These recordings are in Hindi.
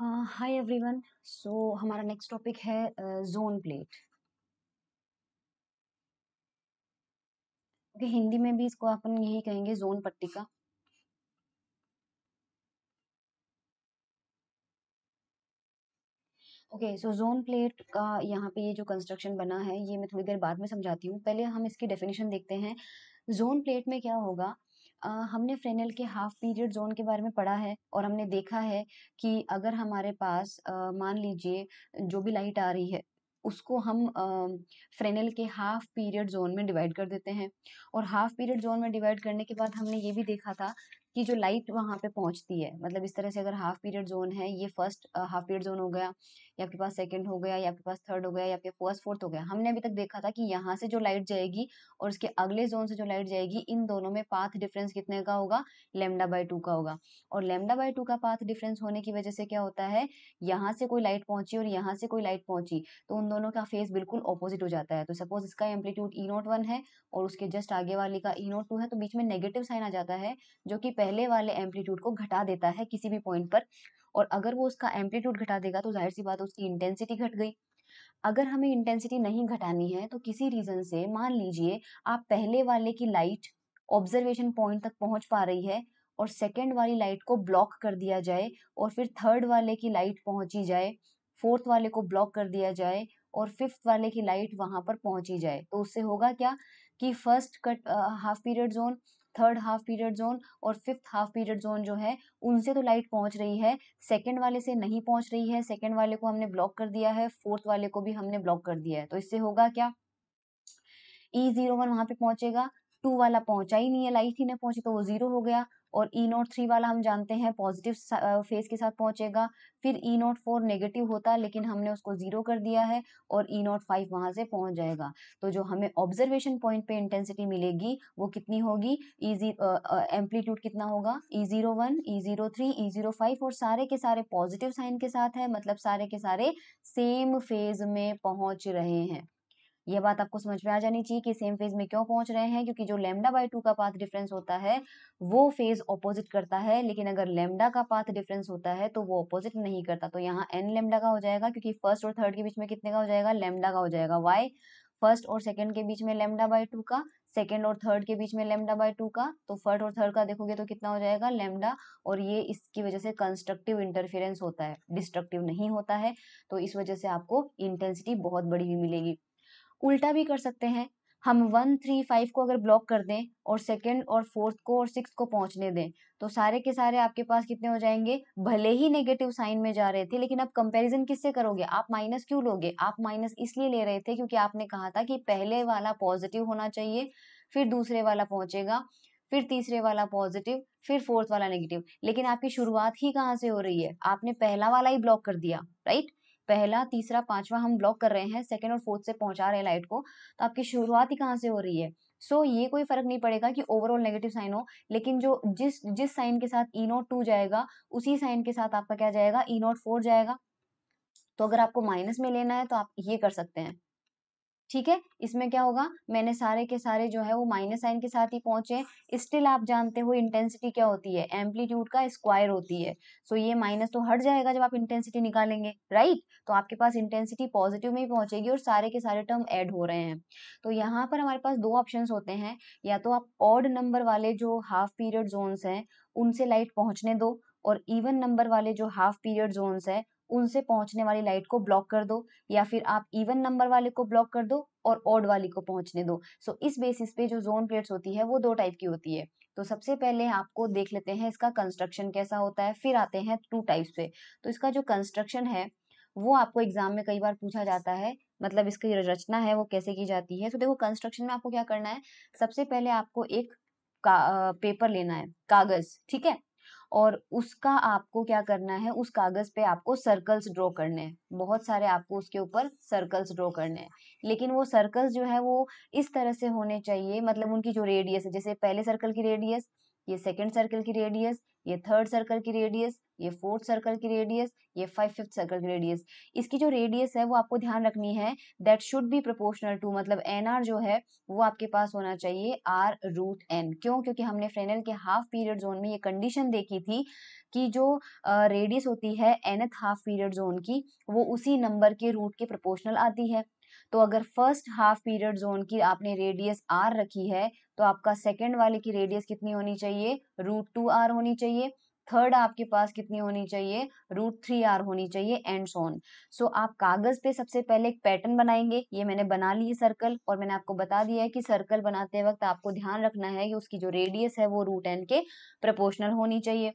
हाय एवरीवन सो हमारा नेक्स्ट टॉपिक है जोन प्लेट ओके हिंदी में भी इसको अपन यही कहेंगे जोन पट्टिका ओके सो जोन प्लेट का यहाँ पे ये जो कंस्ट्रक्शन बना है ये मैं थोड़ी देर बाद में समझाती हूँ पहले हम इसकी डेफिनेशन देखते हैं जोन प्लेट में क्या होगा हमने फ्रेनल के हाफ पीरियड जोन के बारे में पढ़ा है और हमने देखा है कि अगर हमारे पास मान लीजिए जो भी लाइट आ रही है उसको हम फ्रेनल के हाफ पीरियड जोन में डिवाइड कर देते हैं और हाफ पीरियड जोन में डिवाइड करने के बाद हमने ये भी देखा था कि जो लाइट वहाँ पे पहुँचती है मतलब इस तरह से अगर हाफ पीरियड जोन है ये फर्स्ट हाफ पीरियड जोन हो गया या आपके पास सेकेंड हो गया या आपके पास थर्ड हो गया या आपके फर्स्ट फोर्थ हो गया हमने अभी तक देखा था कि यहाँ से जो लाइट जाएगी और उसके अगले जोन से जो लाइट जाएगी इन दोनों में पाथ डिफरेंस कितने का होगा लेमडा बाई टू का होगा और लेमडा बाई टू का पाथ डिफरेंस होने की वजह से क्या होता है यहाँ से कोई लाइट पहुंची और यहाँ से कोई लाइट पहुंची तो उन दोनों का फेस बिल्कुल ऑपोजिट हो जाता है तो सपोज इसका एम्पलीट्यूड ई नोट वन है और उसके जस्ट आगे वाले का ई नोट टू है तो बीच में नेगेटिव साइन आ जाता है जो कि पहले वाले एम्पलीट्यूड को घटा देता है किसी भी पॉइंट पर और अगर वो उसका एम्पलीट्यूड घटा देगा तो जाहिर सी बात है उसकी इंटेंसिटी घट गई अगर हमें इंटेंसिटी नहीं घटानी है तो किसी रीज़न से मान लीजिए आप पहले वाले की लाइट ऑब्जर्वेशन पॉइंट तक पहुंच पा रही है और सेकेंड वाली लाइट को ब्लॉक कर दिया जाए और फिर थर्ड वाले की लाइट पहुंची जाए फोर्थ वाले को ब्लॉक कर दिया जाए और फिफ्थ वाले की लाइट वहां पर पहुंची जाए तो उससे होगा क्या कि first cut half period zone third half period zone और फिफ्थ हाफ पीरियड जोन जो है उनसे तो लाइट पहुंच रही है सेकंड वाले से नहीं पहुंच रही है सेकंड वाले को हमने ब्लॉक कर दिया है फोर्थ वाले को भी हमने ब्लॉक कर दिया है तो इससे होगा क्या ई जीरो वन वहां पर पहुंचेगा टू वाला पहुंचा ही नहीं है लाइट ही नहीं पहुंची तो वो जीरो हो गया और ई नोट थ्री वाला हम जानते हैं पॉजिटिव फेज के साथ पहुंचेगा फिर ई नोट फोर नेगेटिव होता है लेकिन हमने उसको जीरो कर दिया है और ई नोट फाइव वहां से पहुंच जाएगा तो जो हमें ऑब्जर्वेशन पॉइंट पे इंटेंसिटी मिलेगी वो कितनी होगी ई जी एम्पलीट्यूड कितना होगा E zero one E zero three E zero five और सारे के सारे पॉजिटिव साइन के साथ है मतलब सारे के सारे सेम फेज में पहुंच रहे हैं ये बात आपको समझ में आ जानी चाहिए कि सेम फेज में क्यों पहुंच रहे हैं क्योंकि जो लेमडा बाई टू का पाथ डिफरेंस होता है वो फेज ऑपोजिट करता है लेकिन अगर लेमडा का पाथ डिफरेंस होता है तो वो ऑपोजिट नहीं करता तो यहाँ एन लेमडा का हो जाएगा क्योंकि फर्स्ट और थर्ड के बीच में कितने का हो जाएगा लेमडा का हो जाएगा वाई फर्स्ट और सेकेंड के बीच में लेमडा बाई टू का सेकेंड और थर्ड के बीच में लेमडा बाई टू का तो फर्स्ट और थर्ड का देखोगे तो कितना हो जाएगा लेमडा और ये इसकी वजह से कंस्ट्रक्टिव इंटरफेरेंस होता है डिस्ट्रक्टिव नहीं होता है तो इस वजह से आपको इंटेंसिटी बहुत बड़ी भी मिलेगी उल्टा भी कर सकते हैं हम वन थ्री फाइव को अगर ब्लॉक कर दें और सेकेंड और फोर्थ को और सिक्स को पहुंचने दें तो सारे के सारे आपके पास कितने हो जाएंगे भले ही नेगेटिव साइन में जा रहे थे लेकिन आप कंपैरिजन किससे करोगे आप माइनस क्यों लोगे आप माइनस इसलिए ले रहे थे क्योंकि आपने कहा था कि पहले वाला पॉजिटिव होना चाहिए फिर दूसरे वाला पहुंचेगा फिर तीसरे वाला पॉजिटिव फिर फोर्थ वाला नेगेटिव लेकिन आपकी शुरुआत ही कहाँ से हो रही है आपने पहला वाला ही ब्लॉक कर दिया राइट पहला तीसरा पांचवा हम ब्लॉक कर रहे हैं सेकेंड और फोर्थ से पहुंचा रहे हैं लाइट को तो आपकी शुरुआत ही कहाँ से हो रही है सो so, ये कोई फर्क नहीं पड़ेगा कि ओवरऑल नेगेटिव साइन हो लेकिन जो जिस जिस साइन के साथ ई नोट टू जाएगा उसी साइन के साथ आपका क्या जाएगा ई नोट फोर जाएगा तो अगर आपको माइनस में लेना है तो आप ये कर सकते हैं ठीक है इसमें क्या होगा मैंने सारे के सारे जो है वो माइनस साइन के साथ ही पहुंचे स्टिल आप जानते हो इंटेंसिटी क्या होती है एम्पलीट्यूड का स्क्वायर होती है सो ये माइनस तो हट जाएगा जब आप इंटेंसिटी निकालेंगे राइट तो आपके पास इंटेंसिटी पॉजिटिव में ही पहुंचेगी और सारे के सारे टर्म ऐड हो रहे हैं तो यहाँ पर हमारे पास दो ऑप्शन होते हैं या तो आप ऑड नंबर वाले जो हाफ पीरियड जोन्स हैं उनसे लाइट पहुंचने दो और इवन नंबर वाले जो हाफ पीरियड जोन्स है उनसे पहुंचने वाली लाइट को ब्लॉक कर दो या फिर आप इवन नंबर वाले को ब्लॉक कर दो और ऑड वाली को पहुंचने दो सो so, इस बेसिस पे जो जोन प्लेट्स होती है वो दो टाइप की होती है तो सबसे पहले आपको देख लेते हैं इसका कंस्ट्रक्शन कैसा होता है फिर आते हैं टू टाइप्स पे तो इसका जो कंस्ट्रक्शन है वो आपको एग्जाम में कई बार पूछा जाता है मतलब इसकी रचना है वो कैसे की जाती है तो देखो कंस्ट्रक्शन में आपको क्या करना है सबसे पहले आपको एक का, पेपर लेना है कागज ठीक है और उसका आपको क्या करना है उस कागज़ पे आपको सर्कल्स ड्रॉ करने हैं बहुत सारे आपको उसके ऊपर सर्कल्स ड्रॉ करने हैं लेकिन वो सर्कल्स जो है वो इस तरह से होने चाहिए मतलब उनकी जो रेडियस है जैसे पहले सर्कल की रेडियस ये सेकेंड सर्कल की रेडियस ये थर्ड सर्कल की रेडियस ये फोर्थ सर्कल की रेडियस ये फाइव फिफ्थ सर्कल की रेडियस इसकी जो रेडियस है वो आपको ध्यान रखनी है that should be proportional to मतलब एन आर जो है वो आपके पास होना चाहिए आर रूट एन क्यों क्योंकि हमने फ्रेनल के हाफ पीरियड जोन में ये कंडीशन देखी थी कि जो रेडियस होती है एनथ हाफ पीरियड जोन की वो उसी नंबर के रूट के प्रपोर्शनल आती है तो अगर फर्स्ट हाफ पीरियड जोन की आपने रेडियस आर रखी है तो आपका सेकेंड वाले की रेडियस कितनी होनी चाहिए रूट टू आर होनी चाहिए थर्ड आपके पास कितनी होनी चाहिए रूट थ्री आर होनी चाहिए एंड सोन सो आप कागज पे सबसे पहले एक पैटर्न बनाएंगे ये मैंने बना ली सर्कल और मैंने आपको बता दिया है कि सर्कल बनाते वक्त आपको ध्यान रखना है कि उसकी जो रेडियस है वो रूट एन के प्रपोर्शनल होनी चाहिए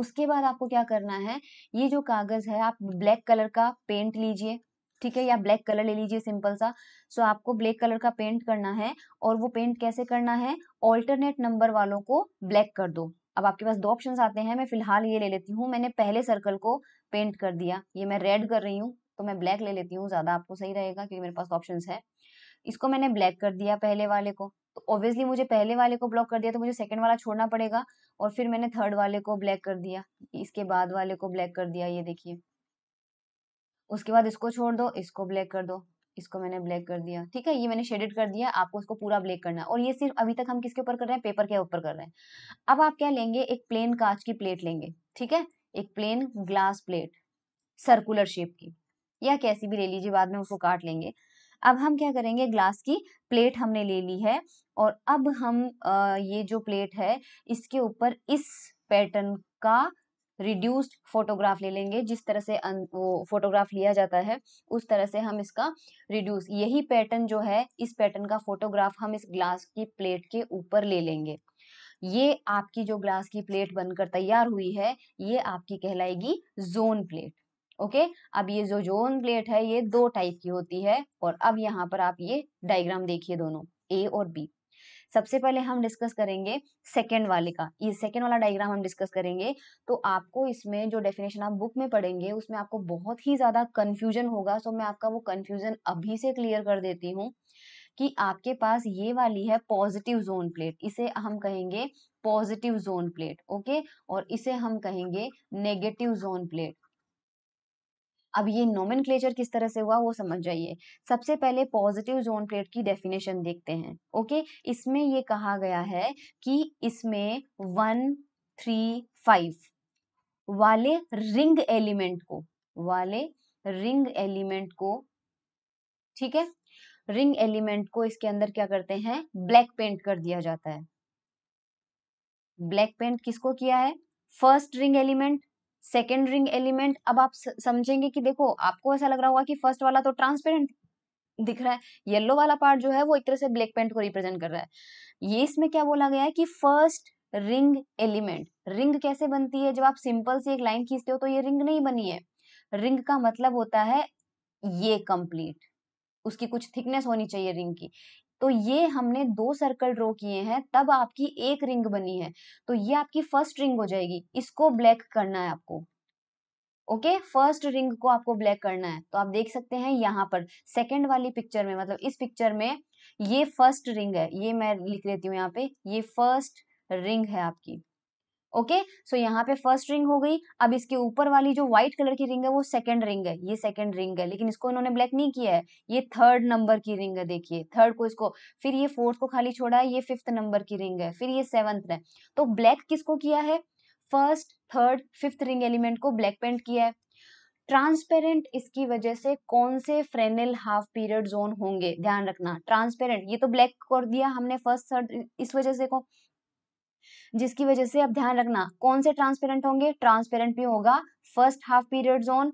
उसके बाद आपको क्या करना है ये जो कागज है आप ब्लैक कलर का पेंट लीजिए ठीक है या ब्लैक कलर ले लीजिए सिंपल सा सो आपको ब्लैक कलर का पेंट करना है और वो पेंट कैसे करना है ऑल्टरनेट नंबर वालों को ब्लैक कर दो अब आपके पास दो ऑप्शन आते हैं मैं फिलहाल ये ले लेती हूँ मैंने पहले सर्कल को पेंट कर दिया ये मैं रेड कर रही हूँ तो मैं ब्लैक ले लेती हूँ ज़्यादा आपको सही रहेगा क्योंकि मेरे पास ऑप्शन है इसको मैंने ब्लैक कर दिया पहले वाले को तो ऑब्वियसली मुझे पहले वाले को ब्लॉक कर दिया तो मुझे सेकंड वाला छोड़ना पड़ेगा और फिर मैंने थर्ड वाले को ब्लैक कर दिया इसके बाद वाले को ब्लैक कर दिया ये देखिए उसके बाद इसको छोड़ दो इसको ब्लैक कर दो इसको मैंने ब्लैक कर दिया ठीक है ये मैंने शेडेड कर दिया आपको उसको पूरा ब्लैक करना है और ये सिर्फ अभी तक हम किसके ऊपर कर रहे हैं पेपर के ऊपर कर रहे हैं अब आप क्या लेंगे एक प्लेन कांच की प्लेट लेंगे ठीक है एक plain glass plate circular shape की या कैसी भी ले लीजिए बाद में उसको काट लेंगे अब हम क्या करेंगे ग्लास की प्लेट हमने ले ली है और अब हम ये जो प्लेट है इसके ऊपर इस पैटर्न का रिड्यूस्ड फोटोग्राफ ले लेंगे जिस तरह से वो फोटोग्राफ लिया जाता है उस तरह से हम इसका रिड्यूस यही पैटर्न जो है इस पैटर्न का फोटोग्राफ हम इस ग्लास की प्लेट के ऊपर ले लेंगे ये आपकी जो ग्लास की प्लेट बनकर तैयार हुई है ये आपकी कहलाएगी जोन प्लेट ओके अब ये जो जोन प्लेट है ये दो टाइप की होती है और अब यहाँ पर आप ये डायग्राम देखिए दोनों ए और बी सबसे पहले हम डिस्कस करेंगे सेकेंड वाले का ये सेकेंड वाला डायग्राम हम डिस्कस करेंगे तो आपको इसमें जो डेफिनेशन आप बुक में पढ़ेंगे उसमें आपको बहुत ही ज़्यादा कन्फ्यूजन होगा सो मैं आपका वो कन्फ्यूजन अभी से क्लियर कर देती हूँ कि आपके पास ये वाली है पॉजिटिव जोन प्लेट इसे हम कहेंगे पॉजिटिव जोन प्लेट ओके और इसे हम कहेंगे नेगेटिव जोन प्लेट अब ये नोमन किस तरह से हुआ वो समझ जाइए सबसे पहले पॉजिटिव जोन प्लेट की डेफिनेशन देखते हैं ओके इसमें ये कहा गया है कि इसमें वन थ्री फाइव वाले रिंग एलिमेंट को वाले रिंग एलिमेंट को ठीक है रिंग एलिमेंट को इसके अंदर क्या करते हैं ब्लैक पेंट कर दिया जाता है ब्लैक पेंट किसको किया है first ring element second ring element अब आप समझेंगे कि देखो आपको ऐसा लग रहा होगा कि फर्स्ट वाला तो ट्रांसपेरेंट दिख रहा है येलो वाला पार्ट जो है वो एक तरह से ब्लैक पेंट को रिप्रेजेंट कर रहा है ये इसमें क्या बोला गया है कि फर्स्ट रिंग एलिमेंट रिंग कैसे बनती है जब आप सिंपल से एक लाइन खींचते हो तो ये रिंग नहीं बनी है रिंग का मतलब होता है ये कंप्लीट उसकी कुछ थिकनेस होनी चाहिए रिंग की तो ये हमने दो सर्कल ड्रॉ किए हैं तब आपकी एक रिंग बनी है तो ये आपकी फर्स्ट रिंग हो जाएगी इसको ब्लैक करना है आपको ओके फर्स्ट रिंग को आपको ब्लैक करना है तो आप देख सकते हैं यहाँ पर सेकेंड वाली पिक्चर में मतलब इस पिक्चर में ये फर्स्ट रिंग है ये मैं लिख लेती हूँ यहाँ पे ये फर्स्ट रिंग है आपकी ओके सो यहाँ पे फर्स्ट रिंग हो गई अब इसके ऊपर वाली जो व्हाइट कलर की रिंग है वो सेकंड रिंग है ये सेकंड रिंग है लेकिन इसको इन्होंने ब्लैक नहीं किया है ये थर्ड नंबर की रिंग है देखिए थर्ड को इसको फिर ये फोर्थ को खाली छोड़ा है ये फिफ्थ नंबर की रिंग है फिर ये सेवंथ है तो ब्लैक किसको किया है first third fifth ring element को ब्लैक पेंट किया है ट्रांसपेरेंट इसकी वजह से कौन से फ्रेनेल हाफ पीरियड जोन होंगे ध्यान रखना ट्रांसपेरेंट ये तो ब्लैक कर दिया हमने फर्स्ट थर्ड इस वजह से को जिसकी वजह से अब ध्यान रखना कौन से ट्रांसपेरेंट होंगे ट्रांसपेरेंट भी होगा first half period zone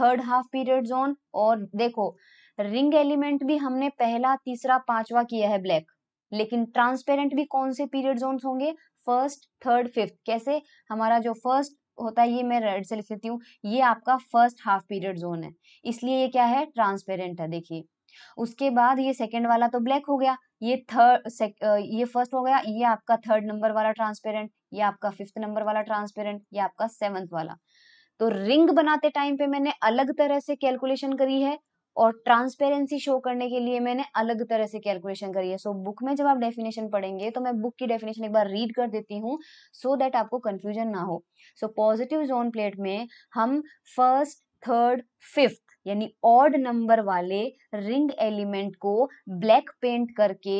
third half period zone और देखो रिंग एलिमेंट भी हमने पहला तीसरा पांचवा किया है ब्लैक लेकिन ट्रांसपेरेंट भी कौन से पीरियड जोन होंगे फर्स्ट थर्ड फिफ्थ कैसे हमारा जो फर्स्ट होता है ये मैं रेड से लिख लेती हूँ ये आपका फर्स्ट हाफ पीरियड जोन है इसलिए ये क्या है ट्रांसपेरेंट है देखिए उसके बाद ये सेकेंड वाला तो ब्लैक हो गया ये थर्ड ये फर्स्ट हो गया ये आपका थर्ड नंबर वाला ट्रांसपेरेंट ये आपका फिफ्थ नंबर वाला ट्रांसपेरेंट ये आपका सेवन्थ वाला तो रिंग बनाते टाइम पे मैंने अलग तरह से कैलकुलेशन करी है और ट्रांसपेरेंसी शो करने के लिए मैंने अलग तरह से कैलकुलेशन करी है सो so, बुक में जब आप डेफिनेशन पढ़ेंगे तो मैं बुक की डेफिनेशन एक बार रीड कर देती हूँ सो दैट आपको कंफ्यूजन ना हो सो पॉजिटिव जोन प्लेट में हम फर्स्ट थर्ड फिफ्थ यानी ऑड नंबर वाले रिंग एलिमेंट को ब्लैक पेंट करके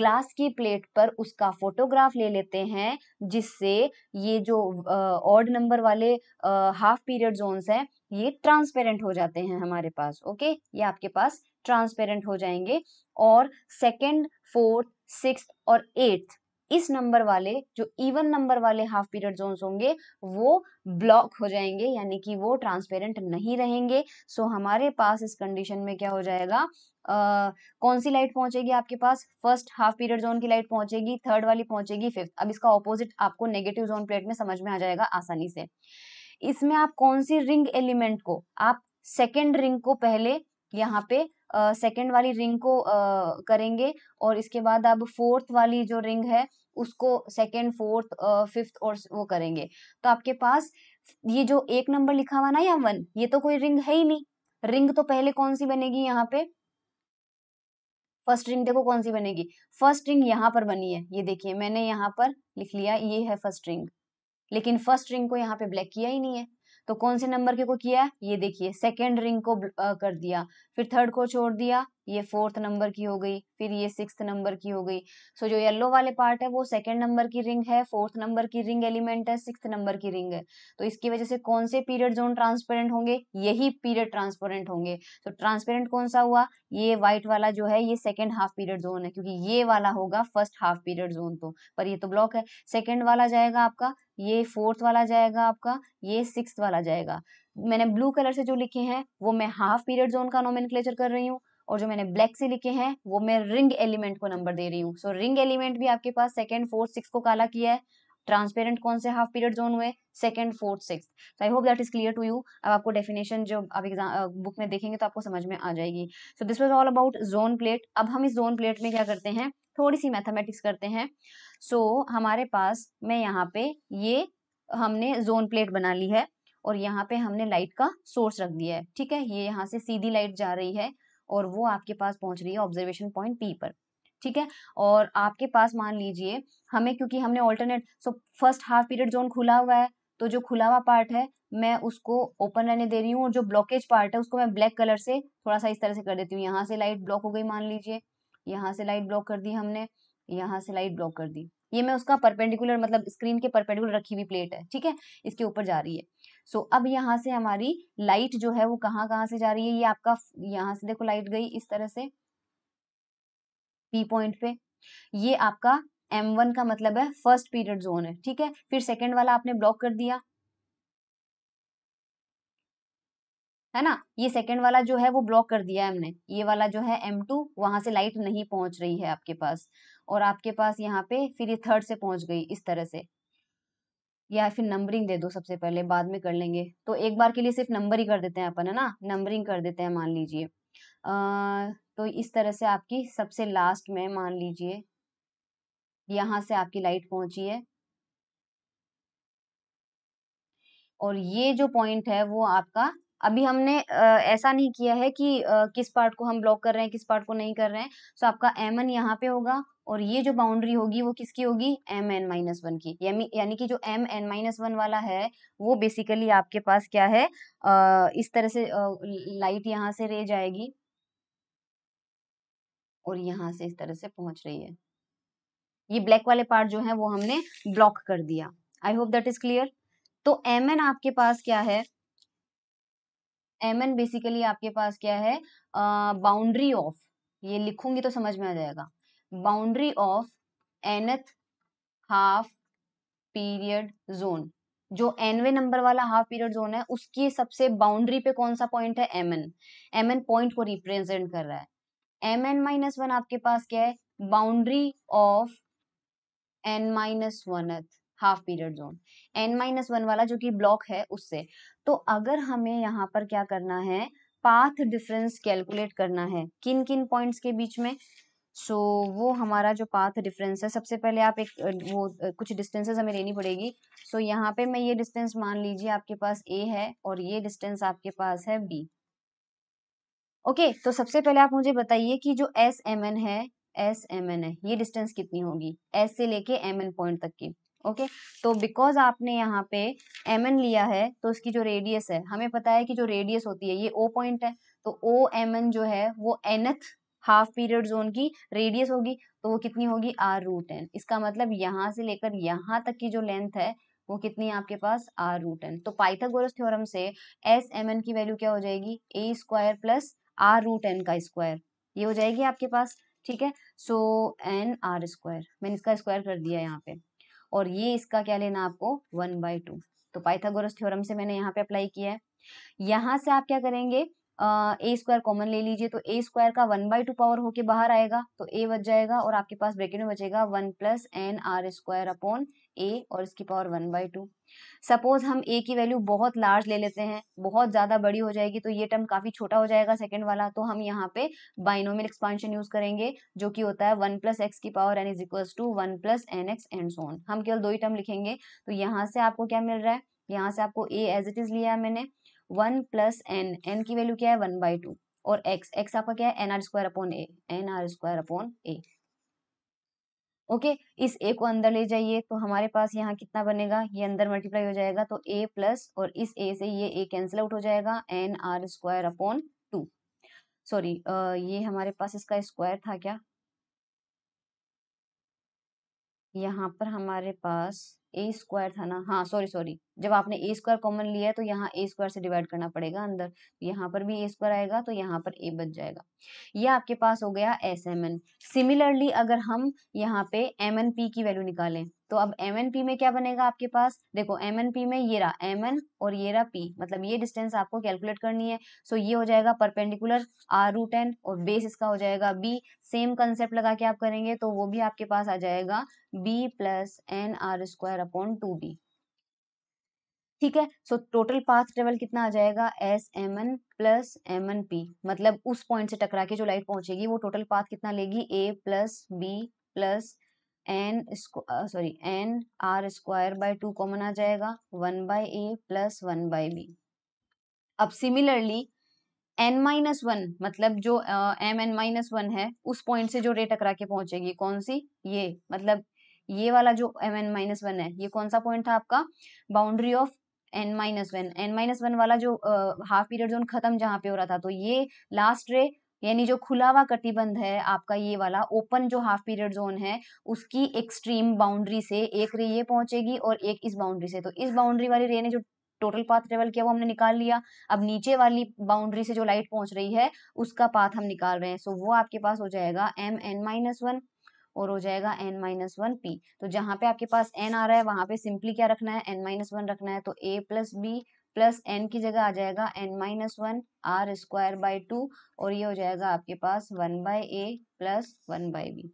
ग्लास की प्लेट पर उसका फोटोग्राफ ले लेते हैं जिससे ये जो ऑड नंबर वाले हाफ पीरियड जोन्स हैं ये ट्रांसपेरेंट हो जाते हैं हमारे पास ओके ये आपके पास ट्रांसपेरेंट हो जाएंगे और सेकेंड फोर्थ सिक्स और एट्थ इस नंबर वाले जो इवन नंबर वाले हाफ पीरियड जोन होंगे वो ब्लॉक हो जाएंगे यानी कि वो ट्रांसपेरेंट नहीं रहेंगे सो हमारे पास इस कंडीशन में क्या हो जाएगा Uh, कौन सी लाइट पहुंचेगी आपके पास फर्स्ट हाफ पीरियड जोन की लाइट पहुंचेगी थर्ड वाली पहुंचेगी फिफ्थ अब इसका ऑपोजिट आपको नेगेटिव जोन प्लेट में समझ में आ जाएगा आसानी से इसमें आप कौन सी रिंग एलिमेंट को आप सेकेंड रिंग को पहले यहाँ पे सेकेंड वाली रिंग को करेंगे और इसके बाद अब फोर्थ वाली जो रिंग है उसको सेकेंड फोर्थ फिफ्थ और वो करेंगे तो आपके पास ये जो एक नंबर लिखा हुआ ना या वन ये तो कोई रिंग है ही नहीं रिंग तो पहले कौन सी बनेगी यहाँ पे फर्स्ट रिंग देखो कौन सी बनेगी फर्स्ट रिंग यहाँ पर बनी है ये देखिए मैंने यहाँ पर लिख लिया ये है फर्स्ट रिंग लेकिन फर्स्ट रिंग को यहाँ पे ब्लैक किया ही नहीं है तो कौन से नंबर के को किया ये देखिए सेकेंड रिंग को कर दिया फिर थर्ड को छोड़ दिया ये फोर्थ नंबर की हो गई फिर ये सिक्स नंबर की हो गई सो so, जो येलो वाले पार्ट है वो सेकंड नंबर की रिंग है फोर्थ नंबर की रिंग एलिमेंट है सिक्स नंबर की रिंग है तो इसकी वजह से कौन से पीरियड जोन ट्रांसपेरेंट होंगे यही पीरियड ट्रांसपेरेंट होंगे तो ट्रांसपेरेंट कौन सा हुआ ये व्हाइट वाला जो है ये सेकेंड हाफ पीरियड जोन है क्योंकि ये वाला होगा फर्स्ट हाफ पीरियड जोन तो पर ये तो ब्लॉक है सेकेंड वाला जाएगा आपका ये फोर्थ वाला जाएगा आपका ये सिक्स वाला जाएगा मैंने ब्लू कलर से जो लिखे हैं वो मैं हाफ पीरियड जोन का नोमिनक्लेचर कर रही हूँ और जो मैंने ब्लैक से लिखे हैं वो मैं रिंग एलिमेंट को नंबर दे रही हूँ सो रिंग एलिमेंट भी आपके पास सेकेंड फोर्थ सिक्स को काला किया है ट्रांसपेरेंट कौन से हाफ पीरियड जोन हुए second fourth six so I hope that is clear to you अब आपको डेफिनेशन जो आप एग्जाम बुक में देखेंगे तो आपको समझ में आ जाएगी so this was all about zone plate अब हम इस जोन प्लेट में क्या करते हैं थोड़ी सी मैथमेटिक्स करते हैं सो so, हमारे पास में यहाँ पे ये हमने जोन प्लेट बना ली है और यहाँ पे हमने लाइट का सोर्स रख दिया है ठीक है ये यहाँ से सीधी लाइट जा रही है और वो आपके पास पहुंच रही है ऑब्जर्वेशन पॉइंट पी पर ठीक है और आपके पास मान लीजिए हमें क्योंकि हमने alternate so first half period zone खुला हुआ है तो जो खुला हुआ पार्ट है मैं उसको ओपन रहने दे रही हूँ और जो ब्लॉकेज पार्ट है उसको मैं ब्लैक कलर से थोड़ा सा इस तरह से कर देती हूँ यहाँ से लाइट ब्लॉक हो गई मान लीजिए यहाँ से लाइट ब्लॉक कर दी हमने यहाँ से लाइट ब्लॉक कर दी ये मैं उसका परपेंडिकुलर मतलब स्क्रीन के परपेंडिकुलर रखी हुई प्लेट है ठीक है इसके ऊपर जा रही है सो so, अब यहाँ से हमारी लाइट जो है वो कहाँ कहाँ से जा रही है ये आपका यहाँ से देखो लाइट गई इस तरह से पी पॉइंट पे ये आपका M1 का मतलब है फर्स्ट पीरियड जोन है ठीक है फिर सेकेंड वाला आपने ब्लॉक कर दिया है ना ये सेकेंड वाला जो है वो ब्लॉक कर दिया हमने ये वाला जो है एम टू वहां से लाइट नहीं पहुंच रही है आपके पास और आपके पास यहाँ पे फिर ये थर्ड से पहुंच गई इस तरह से या फिर नंबरिंग दे दो सबसे पहले बाद में कर लेंगे तो एक बार के लिए सिर्फ नंबर ही कर देते हैं अपन है ना नंबरिंग कर देते हैं मान लीजिए तो इस तरह से आपकी सबसे लास्ट में मान लीजिए यहां से आपकी लाइट पहुंची है और ये जो पॉइंट है वो आपका अभी हमने ऐसा नहीं किया है कि किस पार्ट को हम ब्लॉक कर रहे हैं किस पार्ट को नहीं कर रहे हैं सो तो आपका एमन यहाँ पे होगा और ये जो बाउंड्री होगी वो किसकी होगी एम एन माइनस वन की यानी कि जो एम एन माइनस वन वाला है वो बेसिकली आपके पास क्या है आ, इस तरह से आ, लाइट यहाँ से रे जाएगी और यहाँ से इस तरह से पहुंच रही है ये ब्लैक वाले पार्ट जो है वो हमने ब्लॉक कर दिया I hope that is clear तो एम एन आपके पास क्या है एम एन बेसिकली आपके पास क्या है बाउंड्री uh, ऑफ ये लिखूंगी तो समझ में आ जाएगा boundary of nth half period zone जो एनवे नंबर वाला हाफ पीरियड जोन है उसकी सबसे बाउंड्री पे कौन सा पॉइंट है M N M N point को रिप्रेजेंट कर रहा है एम एन माइनस वन आपके पास क्या है boundary of N minus one half period zone N minus one वाला जो कि ब्लॉक है उससे तो अगर हमें यहाँ पर क्या करना है पाथ डिफरेंस कैलकुलेट करना है किन किन पॉइंट्स के बीच में सो so, वो हमारा जो पाथ डिफरेंस है सबसे पहले आप एक वो कुछ डिस्टेंसेस हमें लेनी पड़ेगी सो so, यहाँ पे मैं ये डिस्टेंस मान लीजिए आपके पास ए है और ये डिस्टेंस आपके पास है बी ओके okay, तो सबसे पहले आप मुझे बताइए कि जो एस एम एन है एस एम एन है ये डिस्टेंस कितनी होगी एस से लेके एम एन पॉइंट तक की ओके okay? तो बिकॉज आपने यहाँ पे एम एन लिया है तो उसकी जो रेडियस है हमें पता है कि जो रेडियस होती है ये ओ पॉइंट है तो ओ एम एन जो है वो एनथ हाफ पीरियड जोन की रेडियस होगी तो वो कितनी होगी आर रूट एन इसका मतलब यहाँ से लेकर यहाँ तक की जो लेंथ है वो कितनी है आपके पास आर रूट एन तो पाइथागोरस थ्योरम से एस एम एन की वैल्यू क्या हो जाएगी A square plus R root N का स्क्वायर ये हो जाएगी आपके पास ठीक है सो एन आर स्क्वायर मैंने इसका स्क्वायर कर दिया यहाँ पे और ये इसका क्या लेना आपको वन बाय टू तो पाइथागोरस थ्योरम से मैंने यहाँ पे अप्लाई किया है यहाँ से आप क्या करेंगे ए स्क्वायर कॉमन ले लीजिए तो ए स्क्वायर का वन बाई टू पावर होके बाहर आएगा तो ए बच जाएगा और आपके पास ब्रेकेट में बचेगा one plus N R square upon A और इसकी power one by two suppose हम ए की वैल्यू बहुत लार्ज ले लेते हैं बहुत ज़्यादा बड़ी हो जाएगी तो ये टर्म काफ़ी छोटा हो जाएगा सेकेंड वाला तो हम यहाँ पे बाइनोमियल एक्सपांशन यूज़ करेंगे जो कि होता है वन प्लस एक्स की power N is equal to one plus N X and so on हम केवल दो ही टर्म लिखेंगे तो यहाँ से आपको क्या मिल रहा है यहाँ से आपको ए एज इट इज़ लिया है मैंने वन प्लस एन एन की वैल्यू क्या है वन बाई टू और एक्स एक्स आपका क्या है N R square upon A N R square upon A okay इस ए को अंदर ले जाइए तो हमारे पास यहाँ कितना बनेगा ये अंदर मल्टीप्लाई हो जाएगा तो ए प्लस और इस ए से ये ए कैंसिल आउट हो जाएगा N R square upon two sorry ये हमारे पास इसका स्क्वायर था क्या यहाँ पर हमारे पास ए स्क्वायर था ना हाँ सॉरी सॉरी जब आपने ए स्क्वायर कॉमन लिया है तो यहाँ ए स्क्वायर से डिवाइड करना पड़ेगा अंदर यहाँ पर भी ए स्क्वायर आएगा तो यहाँ पर ए बच जाएगा ये आपके पास हो गया एस एम एन सिमिलरली अगर हम यहाँ पे एम एन पी की वैल्यू निकालें तो अब एम एन पी में क्या बनेगा आपके पास देखो एम एन पी में ये रहा एम एन और ये रहा पी मतलब ये डिस्टेंस आपको कैलकुलेट करनी है सो ये हो जाएगा परपेंडिकुलर आर रूट एन और बेस इसका हो जाएगा बी सेम कंसेप्ट लगा के आप करेंगे तो वो भी आपके पास आ जाएगा B plus N R square upon two B ठीक है सो टोटल पाथ ट्रेवल कितना आ जाएगा S M N plus M N P मतलब उस पॉइंट से टकरा के जो लाइट पहुंचेगी वो टोटल पाथ कितना लेगी A plus B plus N sorry N R square by two common आ जाएगा one by A plus one by B अब सिमिलरली एन माइनस वन मतलब जो एम एन माइनस वन है उस पॉइंट से जो रे टकरा के पहुंचेगी कौन सी ये मतलब ये वाला जो एम एन माइनस वन है ये कौन सा पॉइंट था आपका boundary of N minus one N minus one वाला जो हाफ पीरियड जोन खत्म जहां पे हो रहा था तो ये लास्ट रे यानी जो खुला हुआ कटिबंध है आपका ये वाला ओपन जो हाफ पीरियड जोन है उसकी एक्सट्रीम बाउंड्री से एक रे ये पहुंचेगी और एक इस बाउंड्री से तो इस बाउंड्री वाली रे ने जो टोटल पाथ ट्रेवल किया वो हमने निकाल लिया अब नीचे वाली बाउंड्री से जो लाइट पहुंच रही है उसका पाथ हम निकाल रहे हैं सो वो आपके पास हो जाएगा एम एन माइनस वन और हो जाएगा एन माइनस वन पी तो जहाँ पे आपके पास एन आ रहा है वहां पे सिंपली क्या रखना है एन माइनस वन रखना है तो A plus B plus N की जगह आ जाएगा N minus one R square by two और ये हो जाएगा आपके पास one by A plus one by B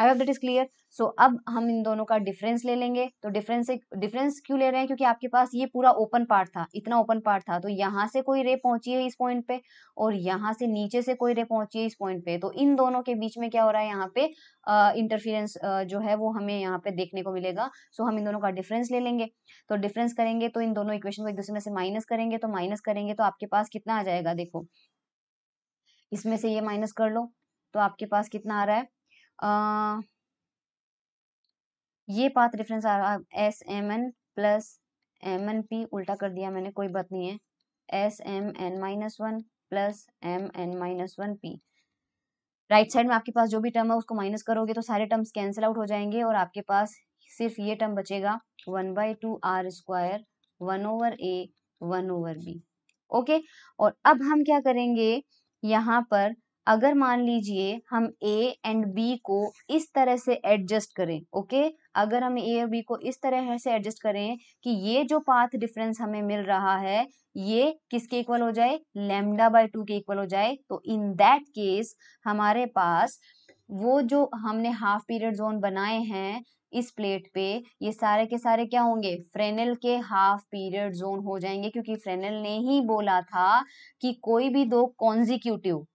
I hope that is clear so अब हम इन दोनों का डिफरेंस ले लेंगे तो डिफरेंस डिफरेंस क्यों ले रहे हैं क्योंकि आपके पास ये पूरा ओपन पार्ट था इतना ओपन पार्ट था तो यहाँ से कोई रे पहुंची है इस पॉइंट पे और यहाँ से नीचे से कोई रे पहुंची है इस पॉइंट पे तो इन दोनों के बीच में क्या हो रहा है यहाँ पे इंटरफियरेंस uh, uh, जो है वो हमें यहाँ पे देखने को मिलेगा सो so, हम इन दोनों का डिफरेंस ले लेंगे तो डिफरेंस करेंगे तो इन दोनों इक्वेशन को एक दूसरे में से माइनस करेंगे तो माइनस करेंगे तो आपके पास कितना आ जाएगा देखो इसमें से ये माइनस कर लो तो आपके पास कितना आ रहा है ये पाथ डिफरेंस आ रहा है S M N plus M N P उल्टा कर दिया मैंने कोई बात नहीं है S M N minus one plus M N minus one P right side में आपके पास जो भी टर्म है उसको माइनस करोगे तो सारे टर्म्स कैंसिल आउट हो जाएंगे और आपके पास सिर्फ ये टर्म बचेगा one by two R square one over A one over B okay और अब हम क्या करेंगे यहाँ पर अगर मान लीजिए हम ए एंड बी को इस तरह से एडजस्ट करें ओके अगर हम ए और बी को इस तरह से एडजस्ट करें कि ये जो पाथ डिफरेंस हमें मिल रहा है ये किसके इक्वल हो जाए लेमडा बाय टू के इक्वल हो जाए तो इन दैट केस हमारे पास वो जो हमने हाफ पीरियड जोन बनाए हैं इस प्लेट पे ये सारे के सारे क्या होंगे फ्रेनेल के हाफ पीरियड जोन हो जाएंगे क्योंकि फ्रेनेल ने ही बोला था कि कोई भी दो कॉन्जिक्यूटिव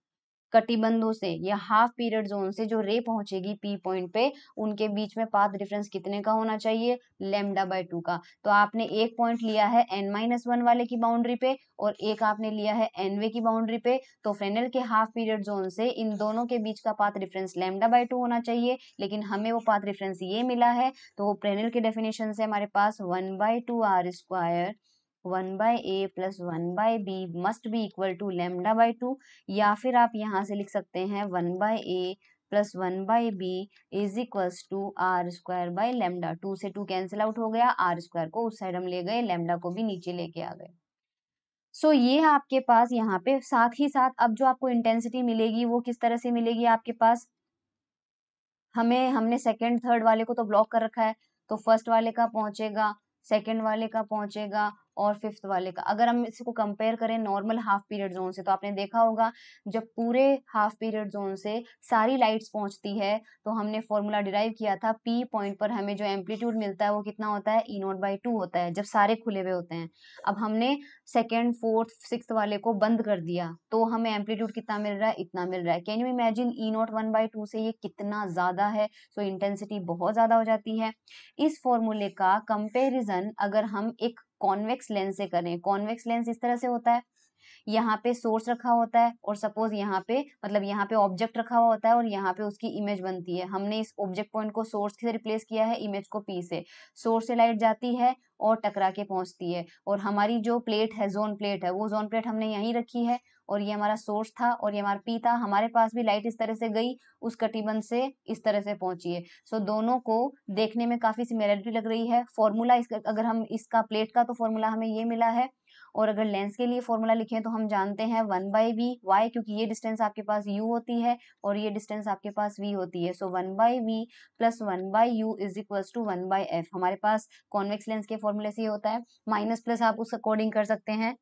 कटिबंधों से या हाफ पीरियड जोन से जो रे पहुंचेगी पी पॉइंट पे उनके बीच में पाथ डिफरेंस कितने का होना चाहिए लेमडा बाय टू का तो आपने एक पॉइंट लिया है एन माइनस वन वाले की बाउंड्री पे और एक आपने लिया है एनवे की बाउंड्री पे तो फ्रेनल के हाफ पीरियड जोन से इन दोनों के बीच का path difference lambda by two होना चाहिए लेकिन हमें वो पाथ डिफरेंस ये मिला है तो फ्रेनल के डेफिनेशन से हमारे पास one by two R square one by A plus one by B must be equal to lambda by two या फिर आप यहाँ से लिख सकते हैं one by A plus one by B is equals to R square by lambda two से टू कैंसिल आउट हो गया आर स्क्वायर को उस साइड हम ले गए लेमडा को भी नीचे लेके आ गए सो so, ये आपके पास यहाँ पे साथ ही साथ अब जो आपको इंटेंसिटी मिलेगी वो किस तरह से मिलेगी आपके पास हमें हमने सेकेंड थर्ड वाले को तो ब्लॉक कर रखा है तो फर्स्ट वाले का पहुंचेगा सेकेंड वाले का पहुंचेगा और फिफ्थ वाले का अगर हम इसको कंपेयर करें नॉर्मल हाफ पीरियड जोन से तो आपने देखा होगा जब पूरे हाफ पीरियड जोन से सारी लाइट्स पहुंचती है तो हमने फॉर्मूला डिराइव किया था पी पॉइंट पर हमें जो एम्पलीट्यूड मिलता है वो कितना होता है ई नोट बाई टू होता है जब सारे खुले हुए होते हैं अब हमने सेकेंड फोर्थ सिक्स वाले को बंद कर दिया तो हमें एम्पलीट्यूड कितना मिल रहा है इतना मिल रहा है can you imagine E naught one by two से ये कितना ज़्यादा है सो so, इंटेंसिटी बहुत ज़्यादा हो जाती है इस फॉर्मूले का कंपेरिजन अगर हम एक कॉन्वेक्स लेंस से करें कॉन्वेक्स लेंस इस तरह से होता है यहाँ पे सोर्स रखा होता है और सपोज यहाँ पे मतलब यहाँ पे ऑब्जेक्ट रखा हुआ होता है और यहाँ पे उसकी इमेज बनती है हमने इस ऑब्जेक्ट पॉइंट को सोर्स से रिप्लेस किया है इमेज को पी से सोर्स से लाइट जाती है और टकरा के पहुंचती है और हमारी जो प्लेट है जोन प्लेट है वो जोन प्लेट हमने यहीं रखी है और ये हमारा सोर्स था और ये हमारा पी था हमारे पास भी लाइट इस तरह से गई उस कटिबंध से इस तरह से पहुंची है सो so, दोनों को देखने में काफी सिमिलरिटी लग रही है फॉर्मूला अगर हम इसका प्लेट का तो फॉर्मूला हमें ये मिला है और अगर लेंस के लिए फॉर्मूला लिखें तो हम जानते हैं वन बाई वी वाई क्योंकि ये डिस्टेंस आपके पास यू होती है और ये डिस्टेंस आपके पास वी होती है so one by V plus one by U is equal to one by F हमारे पास कॉन्वेक्स लेंस के फॉर्मूले से ये होता है माइनस प्लस आप उस अकॉर्डिंग कर सकते हैं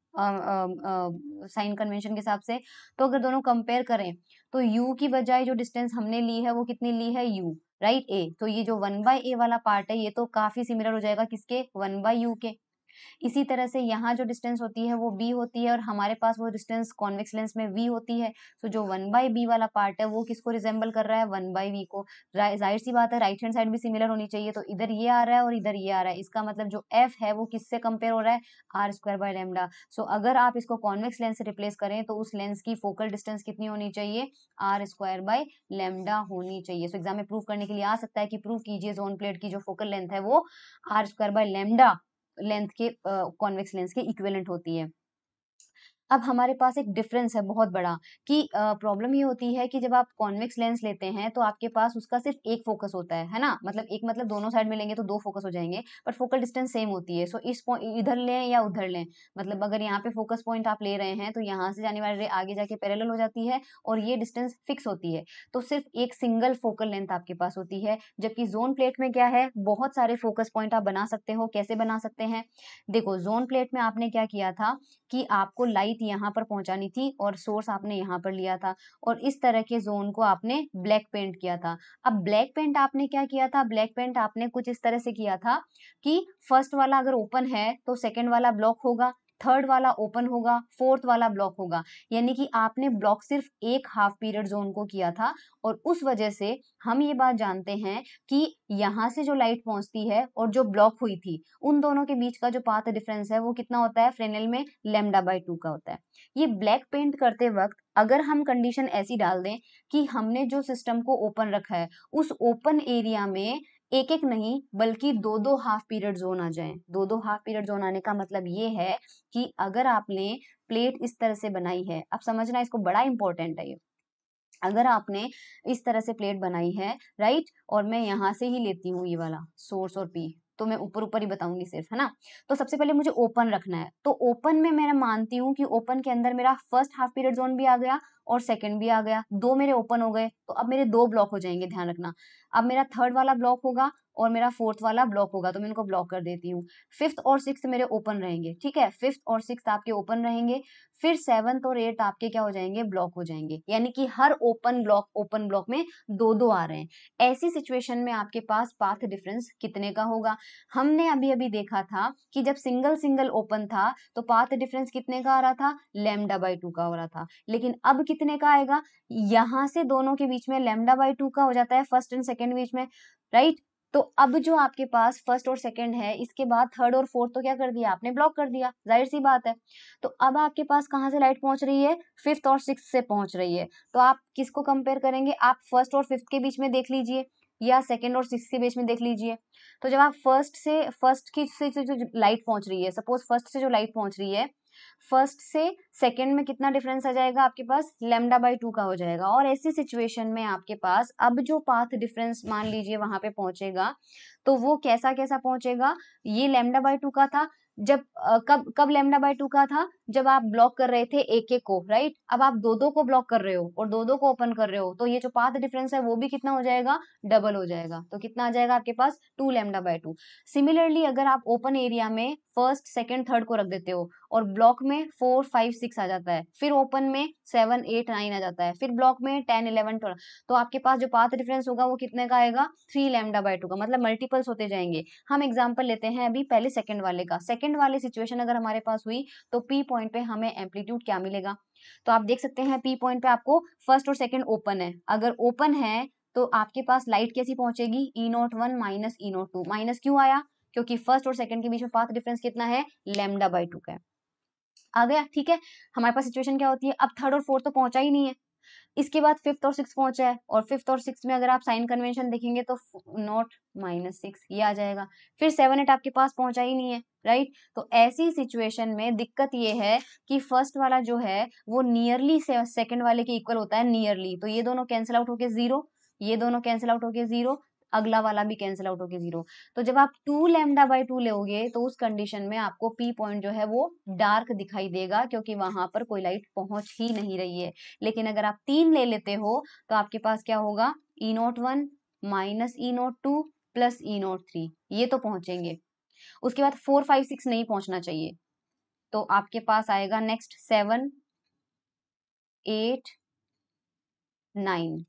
साइन कन्वेंशन के हिसाब से तो अगर दोनों कंपेयर करें तो यू की बजाय जो डिस्टेंस हमने ली है वो कितनी ली है यू राइट ए तो ये जो वन बाई ए वाला पार्ट है ये तो काफी सिमिलर हो जाएगा किसके वन बाई यू के इसी तरह से यहाँ जो डिस्टेंस होती है वो बी होती है और हमारे पास वो डिस्टेंस कॉन्वेक्स लेंस में वी होती है तो जो वन बाई बी वाला पार्ट है वो किसको रिजेंबल कर रहा है वन बाई वी को जाहिर सी बात है राइट हैंड साइड भी सिमिलर होनी चाहिए तो इधर ये आ रहा है और इधर ये आ रहा है इसका मतलब जो एफ है वो किससे कंपेयर हो रहा है R square by lambda so अगर आप इसको कॉन्वेक्स लेंस से रिप्लेस करें तो उस लेंस की फोकल डिस्टेंस कितनी होनी चाहिए आर स्क्वायर बाय लेमडा होनी चाहिए सो एग्जाम में प्रूव करने के लिए आ सकता है कि प्रूव कीजिए जोन प्लेट की जो फोकल लेंथ है वो R square by lambda length के कॉन्वेक्स लेंस के इक्वेलेंट होती है अब हमारे पास एक डिफरेंस है बहुत बड़ा कि प्रॉब्लम ये होती है कि जब आप कॉन्वेक्स लेंस लेते हैं तो आपके पास उसका सिर्फ एक फोकस होता है है ना मतलब एक मतलब दोनों साइड में लेंगे तो दो फोकस हो जाएंगे बट फोकल डिस्टेंस सेम होती है सो इस इधर लें या उधर लें मतलब अगर यहाँ पे फोकस पॉइंट आप ले रहे हैं तो यहाँ से जाने वाले आगे जाके पैरल हो जाती है और ये डिस्टेंस फिक्स होती है तो सिर्फ एक सिंगल फोकल लेंथ आपके पास होती है जबकि जोन प्लेट में क्या है बहुत सारे फोकस पॉइंट आप बना सकते हो कैसे बना सकते हैं देखो जोन प्लेट में आपने क्या किया था कि आपको लाइट तारीख यहाँ पर पहुंचानी थी और सोर्स आपने यहाँ पर लिया था और इस तरह के जोन को आपने ब्लैक पेंट किया था अब ब्लैक पेंट आपने क्या किया था ब्लैक पेंट आपने कुछ इस तरह से किया था कि फर्स्ट वाला अगर ओपन है तो सेकेंड वाला ब्लॉक होगा थर्ड वाला ओपन होगा फोर्थ वाला ब्लॉक होगा यानी कि आपने ब्लॉक सिर्फ एक हाफ पीरियड जोन को किया था और उस वजह से हम ये बात जानते हैं कि यहाँ से जो लाइट पहुंचती है और जो ब्लॉक हुई थी उन दोनों के बीच का जो पाथ डिफरेंस है वो कितना होता है फ्रेनल में लेमडा बाई टू का होता है ये ब्लैक पेंट करते वक्त अगर हम कंडीशन ऐसी डाल दें कि हमने जो सिस्टम को ओपन रखा है उस ओपन एरिया में एक एक नहीं बल्कि दो दो हाफ पीरियड जोन आ जाएं दो दो हाफ पीरियड जोन आने का मतलब ये है कि अगर आपने प्लेट इस तरह से बनाई है अब समझना इसको बड़ा इंपॉर्टेंट है ये अगर आपने इस तरह से प्लेट बनाई है राइट और मैं यहां से ही लेती हूँ ये वाला सोर्स और पी तो मैं ऊपर ऊपर ही बताऊंगी सिर्फ है ना तो सबसे पहले मुझे ओपन रखना है तो ओपन में मैं मानती हूँ कि ओपन के अंदर मेरा फर्स्ट हाफ पीरियड जोन भी आ गया और सेकंड भी आ गया दो मेरे ओपन हो गए तो अब मेरे दो ब्लॉक हो जाएंगे ध्यान रखना अब मेरा थर्ड वाला ब्लॉक होगा और मेरा फोर्थ वाला ब्लॉक होगा तो मैं इनको ब्लॉक कर देती हूँ फिफ्थ और सिक्स मेरे ओपन रहेंगे ठीक है फिफ्थ और सिक्स आपके ओपन रहेंगे फिर सेवन्थ और एट्थ आपके क्या हो जाएंगे ब्लॉक हो जाएंगे यानी कि हर ओपन ब्लॉक ओपन ब्लॉक में दो दो आ रहे हैं ऐसी सिचुएशन में आपके पास पाथ डिफरेंस कितने का होगा हमने अभी अभी देखा था कि जब सिंगल सिंगल ओपन था तो पाथ डिफरेंस कितने का आ रहा था लेमडा बाई टू का हो रहा था लेकिन अब कितने का आएगा यहाँ से दोनों के बीच में लेमडा बाई टू का हो जाता है फर्स्ट एंड सेकेंड बीच में राइट right? तो अब जो आपके पास फर्स्ट और सेकंड है इसके बाद थर्ड और फोर्थ तो क्या कर दिया आपने ब्लॉक कर दिया जाहिर सी बात है तो अब आपके पास कहाँ से लाइट पहुंच रही है फिफ्थ और सिक्स से पहुंच रही है तो आप किसको कंपेयर करेंगे आप फर्स्ट और फिफ्थ के बीच में देख लीजिए या सेकेंड और सिक्स के बीच में देख लीजिए तो जब आप फर्स्ट से फर्स्ट की से जो लाइट पहुंच रही है सपोज फर्स्ट से जो लाइट पहुंच रही है फर्स्ट से सेकेंड में कितना डिफरेंस आ जाएगा आपके पास लेमडा बाई टू का हो जाएगा और ऐसी सिचुएशन में आपके पास अब जो पाथ डिफरेंस मान लीजिए वहां पे पहुंचेगा तो वो कैसा कैसा पहुंचेगा ये लेमडा बाई टू का था जब आ, कब कब लेमडा बाई टू का था जब आप ब्लॉक कर रहे थे एक एक को राइट अब आप दो दो को ब्लॉक कर रहे हो और दो दो को ओपन कर रहे हो तो ये जो पाथ डिफरेंस है वो भी कितना हो जाएगा डबल हो जाएगा तो कितना आ जाएगा आपके पास two lambda by two similarly अगर आप ओपन एरिया में फर्स्ट सेकेंड थर्ड को रख देते हो और ब्लॉक में फोर फाइव सिक्स आ जाता है फिर ओपन में सेवन एट नाइन आ जाता है फिर ब्लॉक में टेन इलेवन ट्वेल्व तो आपके पास जो पाथ डिफरेंस होगा वो कितने का आएगा थ्री लेमडा बाई टू का मतलब मल्टीपल्स होते जाएंगे हम एग्जाम्पल लेते हैं अभी पहले सेकेंड वाले का सेकेंड वाले सिचुएशन अगर हमारे पास हुई तो पी पॉइंट पे हमें एम्पलीट्यूड क्या मिलेगा तो आप देख सकते हैं पी पॉइंट पे आपको फर्स्ट और सेकेंड ओपन है अगर ओपन है तो आपके पास लाइट कैसी पहुंचेगी E naught one minus E naught two minus क्यों आया क्योंकि फर्स्ट और सेकंड के बीच में पाथ डिफरेंस कितना है लेमडा बाई टू का है आ गया ठीक है हमारे पास सिचुएशन क्या होती है अब थर्ड और फोर्थ तो पहुंचा ही नहीं है इसके बाद फिफ्थ और सिक्स पहुंचा है और फिफ्थ और सिक्स में अगर आप साइन कन्वेंशन देखेंगे तो नॉट माइनस सिक्स ये आ जाएगा फिर सेवन एट आपके पास पहुंचा ही नहीं है राइट right? तो ऐसी सिचुएशन में दिक्कत ये है कि फर्स्ट वाला जो है वो नियरली सेकेंड वाले के इक्वल होता है नियरली तो ये दोनों कैंसिल आउट होके जीरो ये दोनों कैंसिल आउट होके जीरो अगला वाला भी कैंसिल आउट होकर जीरो तो जब आप टू लेमडा बाई टू लेगे तो उस कंडीशन में आपको पी पॉइंट जो है वो डार्क दिखाई देगा क्योंकि वहां पर कोई लाइट पहुंच ही नहीं रही है लेकिन अगर आप तीन ले लेते हो तो आपके पास क्या होगा E naught one minus E naught two plus E naught three ये तो पहुंचेंगे उसके बाद फोर फाइव सिक्स नहीं पहुंचना चाहिए तो आपके पास आएगा नेक्स्ट सेवन एट नाइन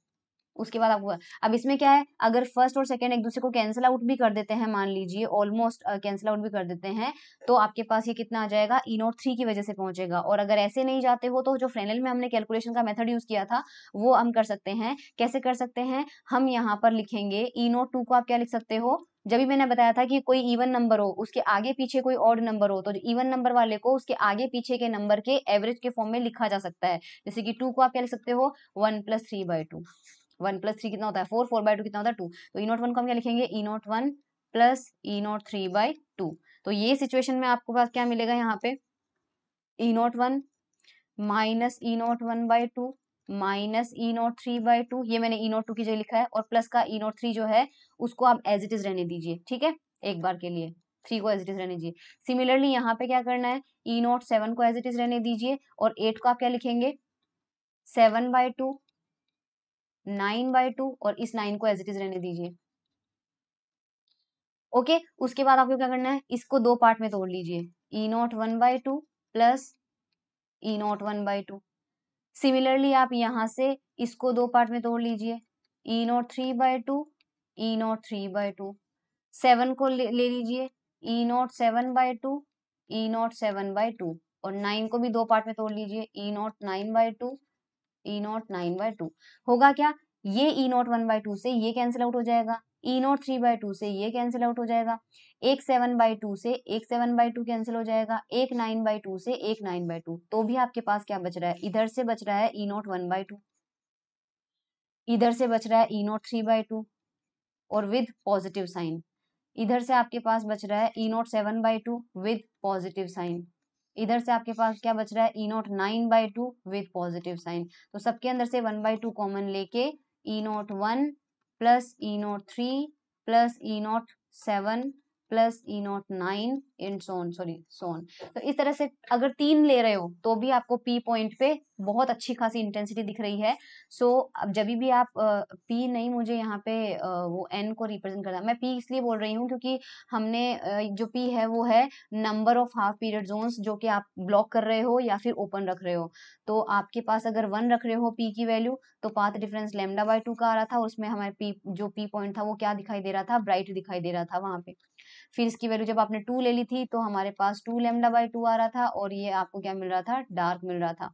उसके बाद आपको अब इसमें क्या है अगर फर्स्ट और सेकेंड एक दूसरे को कैंसिल आउट भी कर देते हैं मान लीजिए ऑलमोस्ट कैंसिल आउट भी कर देते हैं तो आपके पास ये कितना आ जाएगा ई नोट थ्री की वजह से पहुंचेगा और अगर ऐसे नहीं जाते हो तो जो फाइनल में हमने कैलकुलेशन का मेथड यूज किया था वो हम कर सकते हैं कैसे कर सकते हैं हम यहाँ पर लिखेंगे ई नोट टू को आप क्या लिख सकते हो जब भी मैंने बताया था कि कोई इवन नंबर हो उसके आगे पीछे कोई और नंबर हो तो इवन नंबर वाले को उसके आगे पीछे के नंबर के एवरेज के फॉर्म में लिखा जा सकता है जैसे कि टू को आप क्या लिख सकते हो one plus three by two one plus three कितना होता है फोर फोर बाई टू कितना होता है टू तो ई e नॉट वन को हम क्या लिखेंगे E e naught one plus E e naught three by two तो ये सिचुएशन में आपको पास क्या मिलेगा यहाँ पे E naught one minus E naught one by two minus E naught three by two ये मैंने ई नॉट टू की जगह लिखा है और प्लस का ई नॉट थ्री जो है उसको आप एज इट इज रहने दीजिए ठीक है एक बार के लिए थ्री को एज इट इज रहने दीजिए सिमिलरली यहाँ पे क्या करना है ई नॉट सेवन को एज इट इज रहने दीजिए और एट को आप क्या लिखेंगे seven by two nine by two और इस नाइन को एज इट इज रहने दीजिए ओके okay, उसके बाद आपको क्या करना है इसको दो पार्ट में तोड़ लीजिए E naught one by two plus E naught one by two similarly आप यहां से इसको दो पार्ट में तोड़ लीजिए E naught three by two E naught three by two seven को ले, ले लीजिए E naught seven by two E naught seven by two और नाइन को भी दो पार्ट में तोड़ लीजिए E naught nine by two E naught nine by two होगा क्या ये E naught one by two से ये कैंसिल आउट हो जाएगा E naught three by two से ये कैंसिल आउट हो जाएगा एक सेवन बाई टू से एक सेवन बाई टू कैंसिल हो जाएगा एक नाइन बाई टू से एक नाइन बाई टू तो भी आपके पास क्या बच रहा है इधर से बच रहा है E naught one by two इधर से बच रहा है E naught three by two और विद पॉजिटिव साइन इधर से आपके पास बच रहा है E naught seven by two with positive sign इधर से आपके पास क्या बच रहा है E e naught nine by two with positive sign तो सबके अंदर से वन बाई टू कॉमन लेके E naught one plus E naught three plus E naught seven plus E naught nine in zone sorry zone तो इस तरह से अगर तीन ले रहे हो तो भी आपको पी पॉइंट पे बहुत अच्छी खासी इंटेंसिटी दिख रही है सो so, अब जब भी आप पी नहीं मुझे यहाँ पे वो एन को रिप्रेजेंट करना मैं पी इसलिए बोल रही हूँ क्योंकि हमने जो पी है वो है number of half period zones जो कि आप ब्लॉक कर रहे हो या फिर ओपन रख रहे हो तो आपके पास अगर वन रख रहे हो पी की वैल्यू तो path difference lambda by two का आ रहा था उसमें हमारे पी जो पी पॉइंट था वो क्या दिखाई दे रहा था ब्राइट दिखाई दे रहा था वहाँ पे फिर इसकी वैल्यू जब आपने टू ले ली थी तो हमारे पास टू लेमडा बाई टू आ रहा था और ये आपको क्या मिल रहा था डार्क मिल रहा था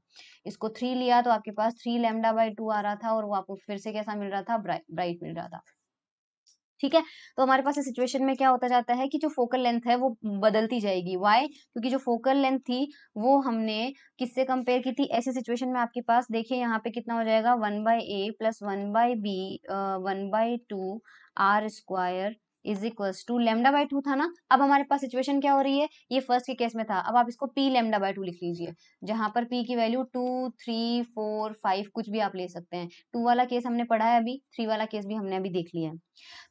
इसको थ्री लिया तो आपके पास थ्री लेमडा बाई टू आ रहा था और वो आपको फिर से कैसा मिल रहा था ब्राइट ब्राइट मिल रहा था ठीक है तो हमारे पास इस सिचुएशन में क्या होता जाता है कि जो फोकल लेंथ है वो बदलती जाएगी वाई क्योंकि जो फोकल लेंथ थी वो हमने किससे कंपेयर की थी ऐसे सिचुएशन में आपके पास देखिए यहाँ पे कितना हो जाएगा one by A plus one by B one by two R square is equal to lambda by two था ना अब हमारे पास सिचुएशन क्या हो रही है ये फर्स्ट के केस में था अब आप इसको पी लेमडा बाई टू लिख लीजिए जहां पर पी की value two three four five कुछ भी आप ले सकते हैं टू वाला केस हमने पढ़ा है अभी थ्री वाला केस भी हमने अभी देख लिया है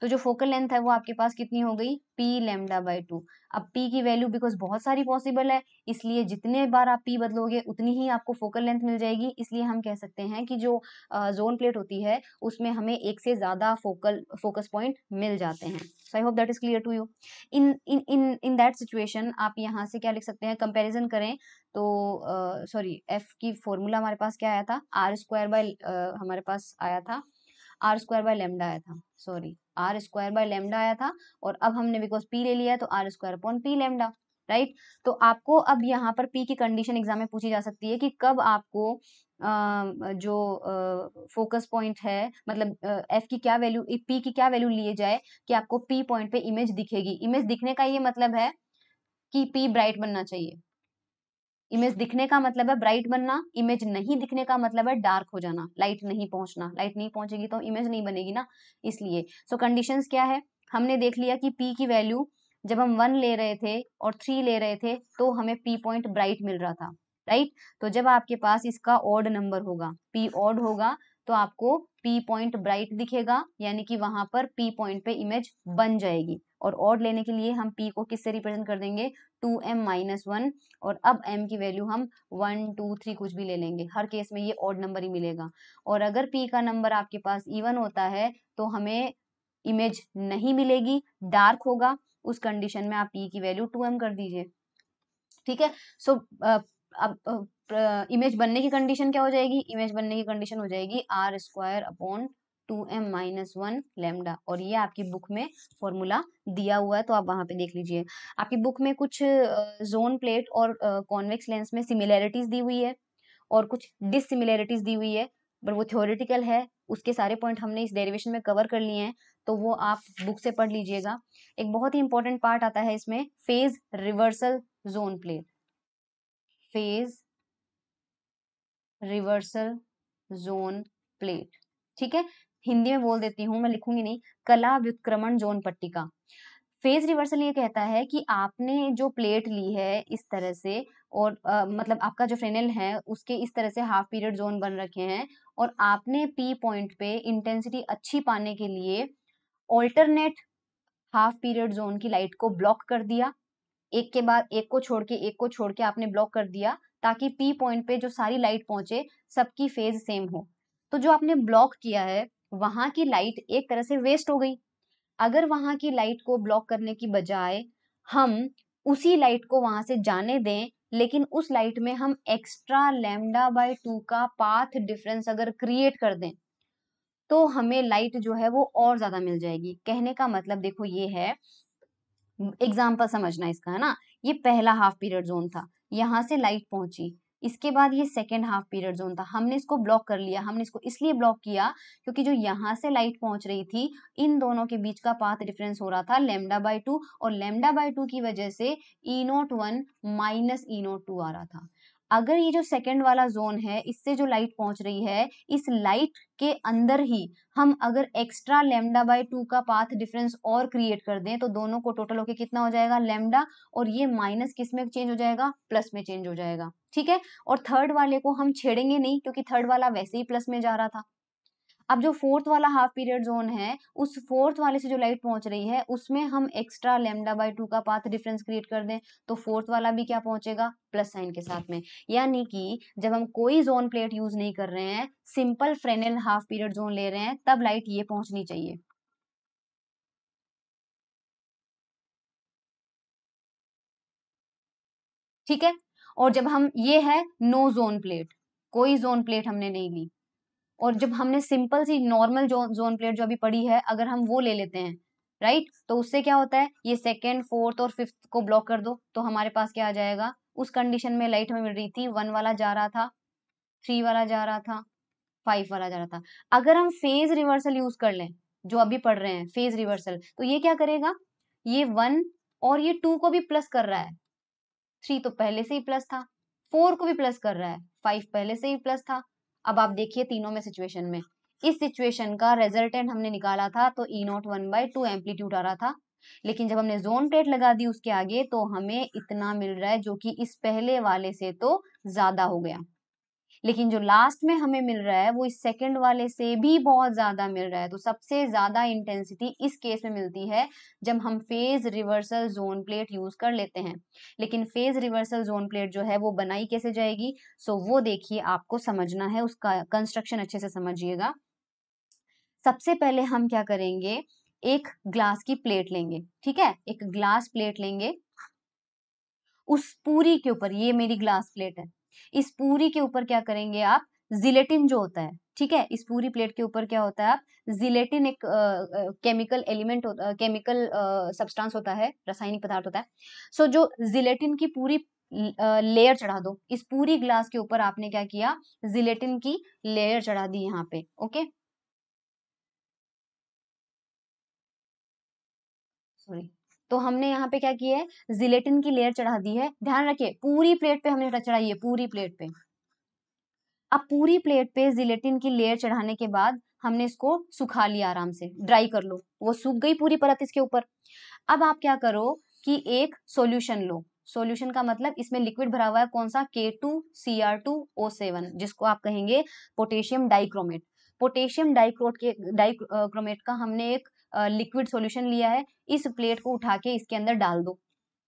तो जो फोकल लेंथ है वो आपके पास कितनी हो गई पी लेमडा बाई टू अब पी की वैल्यू बिकॉज बहुत सारी पॉसिबल है इसलिए जितने बार आप पी बदलोगे उतनी ही आपको फोकल लेंथ मिल जाएगी इसलिए हम कह सकते हैं कि जो जोन प्लेट होती है उसमें हमें एक से ज़्यादा फोकल फोकस पॉइंट मिल जाते हैं so I hope that is clear to you in in in that situation आप यहाँ से क्या लिख सकते हैं कंपेरिजन करें तो सॉरी uh, एफ की फॉर्मूला हमारे पास क्या आया था आर स्क्वायर बाय हमारे पास आया था आर स्क्वायर बाय लेमडा आया था sorry R square by lambda आया था और अब हमने बिकॉज पी ले लिया तो R square upon P lambda right तो आपको अब यहाँ पर पी की कंडीशन एग्जाम में पूछी जा सकती है कि कब आपको जो फोकस पॉइंट है मतलब एफ की क्या वैल्यू पी की क्या वैल्यू लिए जाए कि आपको पी पॉइंट पे इमेज दिखेगी इमेज दिखने का ये मतलब है कि पी ब्राइट बनना चाहिए इमेज दिखने का मतलब है ब्राइट बनना इमेज नहीं दिखने का मतलब है डार्क हो जाना लाइट नहीं पहुंचना लाइट नहीं पहुंचेगी तो इमेज नहीं बनेगी ना इसलिए सो so, कंडीशंस क्या है हमने देख लिया कि पी की वैल्यू जब हम वन ले रहे थे और थ्री ले रहे थे तो हमें पी पॉइंट ब्राइट मिल रहा था राइट तो जब आपके पास इसका ऑड नंबर होगा पी ऑड होगा तो आपको पी पॉइंट ब्राइट दिखेगा यानी कि वहां पर पी पॉइंट पे इमेज बन जाएगी और ऑड लेने के लिए हम पी को किससे रिप्रेजेंट कर देंगे टू एम माइनस वन और अब एम की वैल्यू हम वन टू थ्री कुछ भी ले लेंगे हर केस में ये ऑड नंबर ही मिलेगा और अगर पी का नंबर आपके पास इवन होता है तो हमें इमेज नहीं मिलेगी डार्क होगा उस कंडीशन में आप पी की वैल्यू टू एम कर दीजिए ठीक है सो अब इमेज बनने की कंडीशन क्या हो जाएगी इमेज बनने की कंडीशन हो जाएगी R square upon two M minus one lambda और ये आपकी बुक में फॉर्मूला दिया हुआ है तो आप वहां पे देख लीजिए आपकी बुक में कुछ जोन प्लेट और कॉन्वेक्स लेंस में सिमिलैरिटीज दी हुई है और कुछ डिसिमिलैरिटीज दी हुई है बट वो थ्योरेटिकल है उसके सारे पॉइंट हमने इस डेरिवेशन में कवर कर लिए हैं तो वो आप बुक से पढ़ लीजिएगा एक बहुत ही इंपॉर्टेंट पार्ट आता है इसमें phase reversal zone plate phase reversal zone plate ठीक है हिंदी में बोल देती हूँ मैं लिखूंगी नहीं कला व्युक्रमण जोन पट्टिका फेज रिवर्सल ये कहता है कि आपने जो प्लेट ली है इस तरह से और आ, मतलब आपका जो फ्रेनल है उसके इस तरह से हाफ पीरियड जोन बन रखे हैं और आपने पी पॉइंट पे इंटेंसिटी अच्छी पाने के लिए ऑल्टरनेट हाफ पीरियड जोन की लाइट को ब्लॉक कर दिया एक के बाद एक को छोड़ के एक को छोड़ के आपने ब्लॉक कर दिया ताकि पी पॉइंट पे जो सारी लाइट पहुंचे सबकी फेज सेम हो तो जो आपने ब्लॉक किया है वहां की लाइट एक तरह से वेस्ट हो गई अगर वहां की लाइट को ब्लॉक करने की बजाय हम उसी लाइट को वहां से जाने दें लेकिन उस लाइट में हम एक्स्ट्रा लेमडा बाय टू का पाथ डिफरेंस अगर क्रिएट कर दें तो हमें लाइट जो है वो और ज्यादा मिल जाएगी कहने का मतलब देखो ये है एग्जाम्पल समझना इसका है ना ये पहला हाफ पीरियड जोन था यहाँ से लाइट पहुंची इसके बाद ये सेकेंड हाफ पीरियड जोन था हमने इसको ब्लॉक कर लिया हमने इसको इसलिए ब्लॉक किया क्योंकि जो यहाँ से लाइट पहुंच रही थी इन दोनों के बीच का पाथ डिफरेंस हो रहा था लेमडा बाई टू और लेमडा बाई टू की वजह से E naught one minus E naught two आ रहा था अगर ये जो सेकेंड वाला जोन है इससे जो लाइट पहुंच रही है इस लाइट के अंदर ही हम अगर एक्स्ट्रा लेमडा बाय टू का पाथ डिफरेंस और क्रिएट कर दें तो दोनों को टोटल होके कितना हो जाएगा लेमडा और ये माइनस किस में चेंज हो जाएगा प्लस में चेंज हो जाएगा ठीक है और थर्ड वाले को हम छेड़ेंगे नहीं क्योंकि थर्ड वाला वैसे ही प्लस में जा रहा था अब जो फोर्थ वाला हाफ पीरियड जोन है उस फोर्थ वाले से जो लाइट पहुंच रही है उसमें हम एक्स्ट्रा लेमडा बाई टू का पाथ डिफरेंस क्रिएट कर दें तो फोर्थ वाला भी क्या पहुंचेगा प्लस साइन के साथ में यानी कि जब हम कोई जोन प्लेट यूज नहीं कर रहे हैं simple Fresnel half period zone ले रहे हैं तब लाइट ये पहुंचनी चाहिए ठीक है और जब हम ये है नो जोन प्लेट कोई जोन प्लेट हमने नहीं ली और जब हमने सिंपल सी नॉर्मल जो जोन प्लेट जो अभी पड़ी है अगर हम वो ले लेते हैं राइट तो उससे क्या होता है ये सेकेंड फोर्थ और फिफ्थ को ब्लॉक कर दो तो हमारे पास क्या आ जाएगा उस कंडीशन में लाइट हमें मिल रही थी वन वाला जा रहा था थ्री वाला जा रहा था फाइव वाला जा रहा था अगर हम फेज रिवर्सल यूज कर लें जो अभी पढ़ रहे हैं फेज रिवर्सल तो ये क्या करेगा ये वन और ये टू को भी प्लस कर रहा है थ्री तो पहले से ही प्लस था फोर को भी प्लस कर रहा है फाइव पहले से ही प्लस था अब आप देखिए तीनों में सिचुएशन में इस सिचुएशन का रेजल्टेंट हमने निकाला था तो E e naught one by two amplitude आ रहा था लेकिन जब हमने जोन प्लेट लगा दी उसके आगे तो हमें इतना मिल रहा है जो कि इस पहले वाले से तो ज्यादा हो गया लेकिन जो लास्ट में हमें मिल रहा है वो इस सेकेंड वाले से भी बहुत ज़्यादा मिल रहा है तो सबसे ज़्यादा इंटेंसिटी इस केस में मिलती है जब हम phase reversal zone plate use कर लेते हैं लेकिन फेज रिवर्सल जोन प्लेट जो है वो बनाई कैसे जाएगी सो वो देखिए आपको समझना है उसका कंस्ट्रक्शन अच्छे से समझिएगा सबसे पहले हम क्या करेंगे एक ग्लास की प्लेट लेंगे ठीक है एक ग्लास प्लेट लेंगे उस पूरी के ऊपर ये मेरी ग्लास प्लेट है इस पूरी के ऊपर क्या करेंगे आप जिलेटिन जो होता है ठीक है इस पूरी प्लेट के ऊपर क्या होता है आप जिलेटिन एक केमिकल एलिमेंट होता केमिकल सब्सटेंस होता है रासायनिक पदार्थ होता है सो जो जिलेटिन की पूरी लेयर चढ़ा दो इस पूरी ग्लास के ऊपर आपने क्या किया जिलेटिन की लेयर चढ़ा दी यहाँ पे ओके सॉरी तो हमने यहाँ पे क्या किया है जिलेटिन की लेयर चढ़ा दी है ध्यान रखिए पूरी प्लेट पे हमने चढ़ाई है पूरी प्लेट पे अब पूरी प्लेट पे जिलेटिन की लेयर चढ़ाने के बाद हमने इसको सुखा लिया आराम से ड्राई कर लो वो सूख गई पूरी परत इसके ऊपर अब आप क्या करो कि एक सोल्यूशन लो सोल्यूशन का मतलब इसमें लिक्विड भरा हुआ है कौन सा K two C R two O seven जिसको आप कहेंगे पोटेशियम डाइक्रोमेट पोटेशियम डाइक्रोट के डाइक्रोमेट का हमने एक लिक्विड सॉल्यूशन लिया है इस प्लेट को उठा के इसके अंदर डाल दो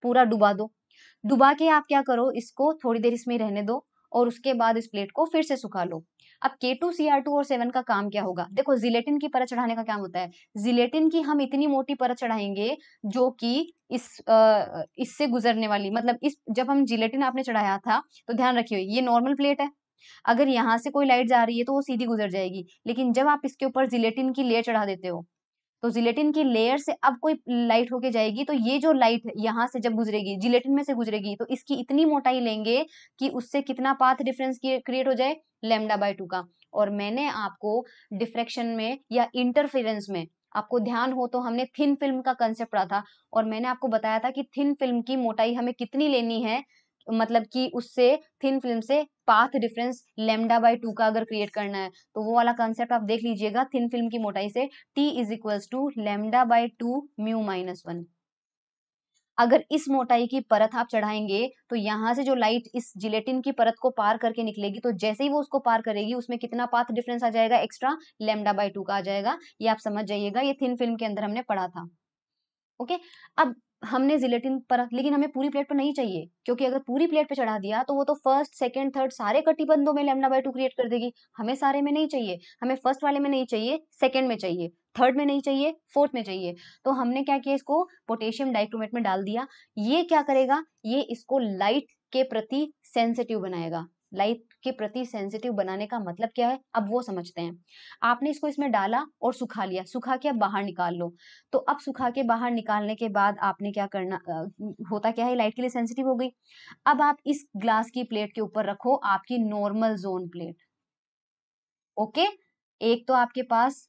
पूरा डुबा दो डुबा के आप क्या करो इसको थोड़ी देर इसमें रहने दो और उसके बाद इस प्लेट को फिर से सुखा लो अब K two C R two और सेवन का काम क्या होगा देखो जिलेटिन की परत चढ़ाने का काम होता है जिलेटिन की हम इतनी मोटी परत चढ़ाएंगे जो कि इस इससे गुजरने वाली मतलब इस जब हम जिलेटिन आपने चढ़ाया था तो ध्यान रखिए ये नॉर्मल प्लेट है अगर यहाँ से कोई लाइट जा रही है तो वो सीधी गुजर जाएगी लेकिन जब आप इसके ऊपर जिलेटिन की लेयर चढ़ा देते हो तो जिलेटिन की लेयर से अब कोई लाइट होके जाएगी तो ये जो लाइट यहाँ से जब गुजरेगी जिलेटिन में से गुजरेगी तो इसकी इतनी मोटाई लेंगे कि उससे कितना पाथ डिफरेंस क्रिएट हो जाए लेमडा बाय टू का और मैंने आपको डिफ्रेक्शन में या इंटरफेरेंस में आपको ध्यान हो तो हमने थिन फिल्म का कंसेप्ट पढ़ा था और मैंने आपको बताया था कि थिन फिल्म की मोटाई हमें कितनी लेनी है मतलब कि उससे थिन फिल्म से path difference lambda by two का अगर क्रिएट करना है तो वो वाला कॉन्सेप्ट आप देख लीजिएगा थिन फिल्म की मोटाई से T is equals to lambda by two mu minus one अगर इस मोटाई की परत आप चढ़ाएंगे तो यहां से जो लाइट इस जिलेटिन की परत को पार करके निकलेगी तो जैसे ही वो उसको पार करेगी उसमें कितना पाथ डिफरेंस आ जाएगा एक्स्ट्रा लेमडा बाई टू का आ जाएगा ये आप समझ जाइएगा ये थिन फिल्म के अंदर हमने पढ़ा था ओके okay? अब हमने जिलेटिन पर लेकिन हमें पूरी प्लेट पर नहीं चाहिए क्योंकि अगर पूरी प्लेट पर चढ़ा दिया तो वो तो फर्स्ट सेकंड थर्ड सारे कटिबंधों में लेमना बाई टू क्रिएट कर देगी हमें सारे में नहीं चाहिए हमें फर्स्ट वाले में नहीं चाहिए सेकंड में चाहिए थर्ड में नहीं चाहिए फोर्थ में चाहिए तो हमने क्या किया इसको पोटेशियम डाइक्रोमेट में डाल दिया ये क्या करेगा ये इसको लाइट के प्रति सेंसिटिव बनाएगा लाइट के प्रति सेंसिटिव बनाने का मतलब क्या है अब वो समझते हैं आपने इसको इसमें डाला और सुखा लिया सुखा के अब बाहर निकाल लो तो अब सुखा के बाहर निकालने के बाद आपने क्या करना होता क्या है लाइट के लिए सेंसिटिव हो गई अब आप इस ग्लास की प्लेट के ऊपर रखो आपकी नॉर्मल जोन प्लेट ओके एक तो आपके पास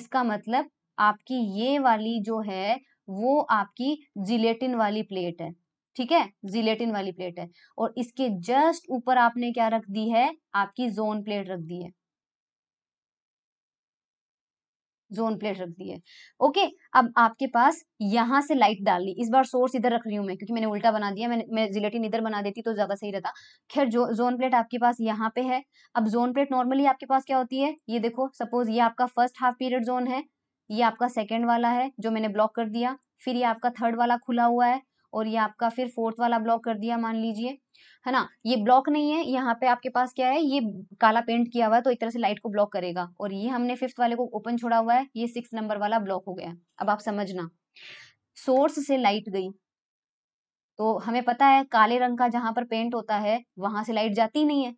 इसका मतलब आपकी ये वाली जो है वो आपकी जिलेटिन वाली प्लेट है ठीक है जिलेटिन वाली प्लेट है और इसके जस्ट ऊपर आपने क्या रख दी है आपकी जोन प्लेट रख दी है जोन प्लेट रख दी है ओके अब आपके पास यहां से लाइट डाल ली इस बार सोर्स इधर रख रही हूं मैं क्योंकि मैंने उल्टा बना दिया मैंने मैं जिलेटिन इधर बना देती तो ज्यादा सही रहता खैर जो जोन प्लेट आपके पास यहाँ पे है अब जोन प्लेट नॉर्मली आपके पास क्या होती है ये देखो सपोज ये आपका फर्स्ट हाफ पीरियड जोन है ये आपका सेकेंड वाला है जो मैंने ब्लॉक कर दिया फिर ये आपका थर्ड वाला खुला हुआ है और ये आपका फिर फोर्थ वाला ब्लॉक कर दिया मान लीजिए है ना ये ब्लॉक नहीं है यहाँ पे आपके पास क्या है ये काला पेंट किया हुआ है तो एक तरह से लाइट को ब्लॉक करेगा और ये हमने फिफ्थ वाले को ओपन छोड़ा हुआ है ये सिक्स नंबर वाला ब्लॉक हो गया अब आप समझना सोर्स से लाइट गई तो हमें पता है काले रंग का जहां पर पेंट होता है वहां से लाइट जाती नहीं है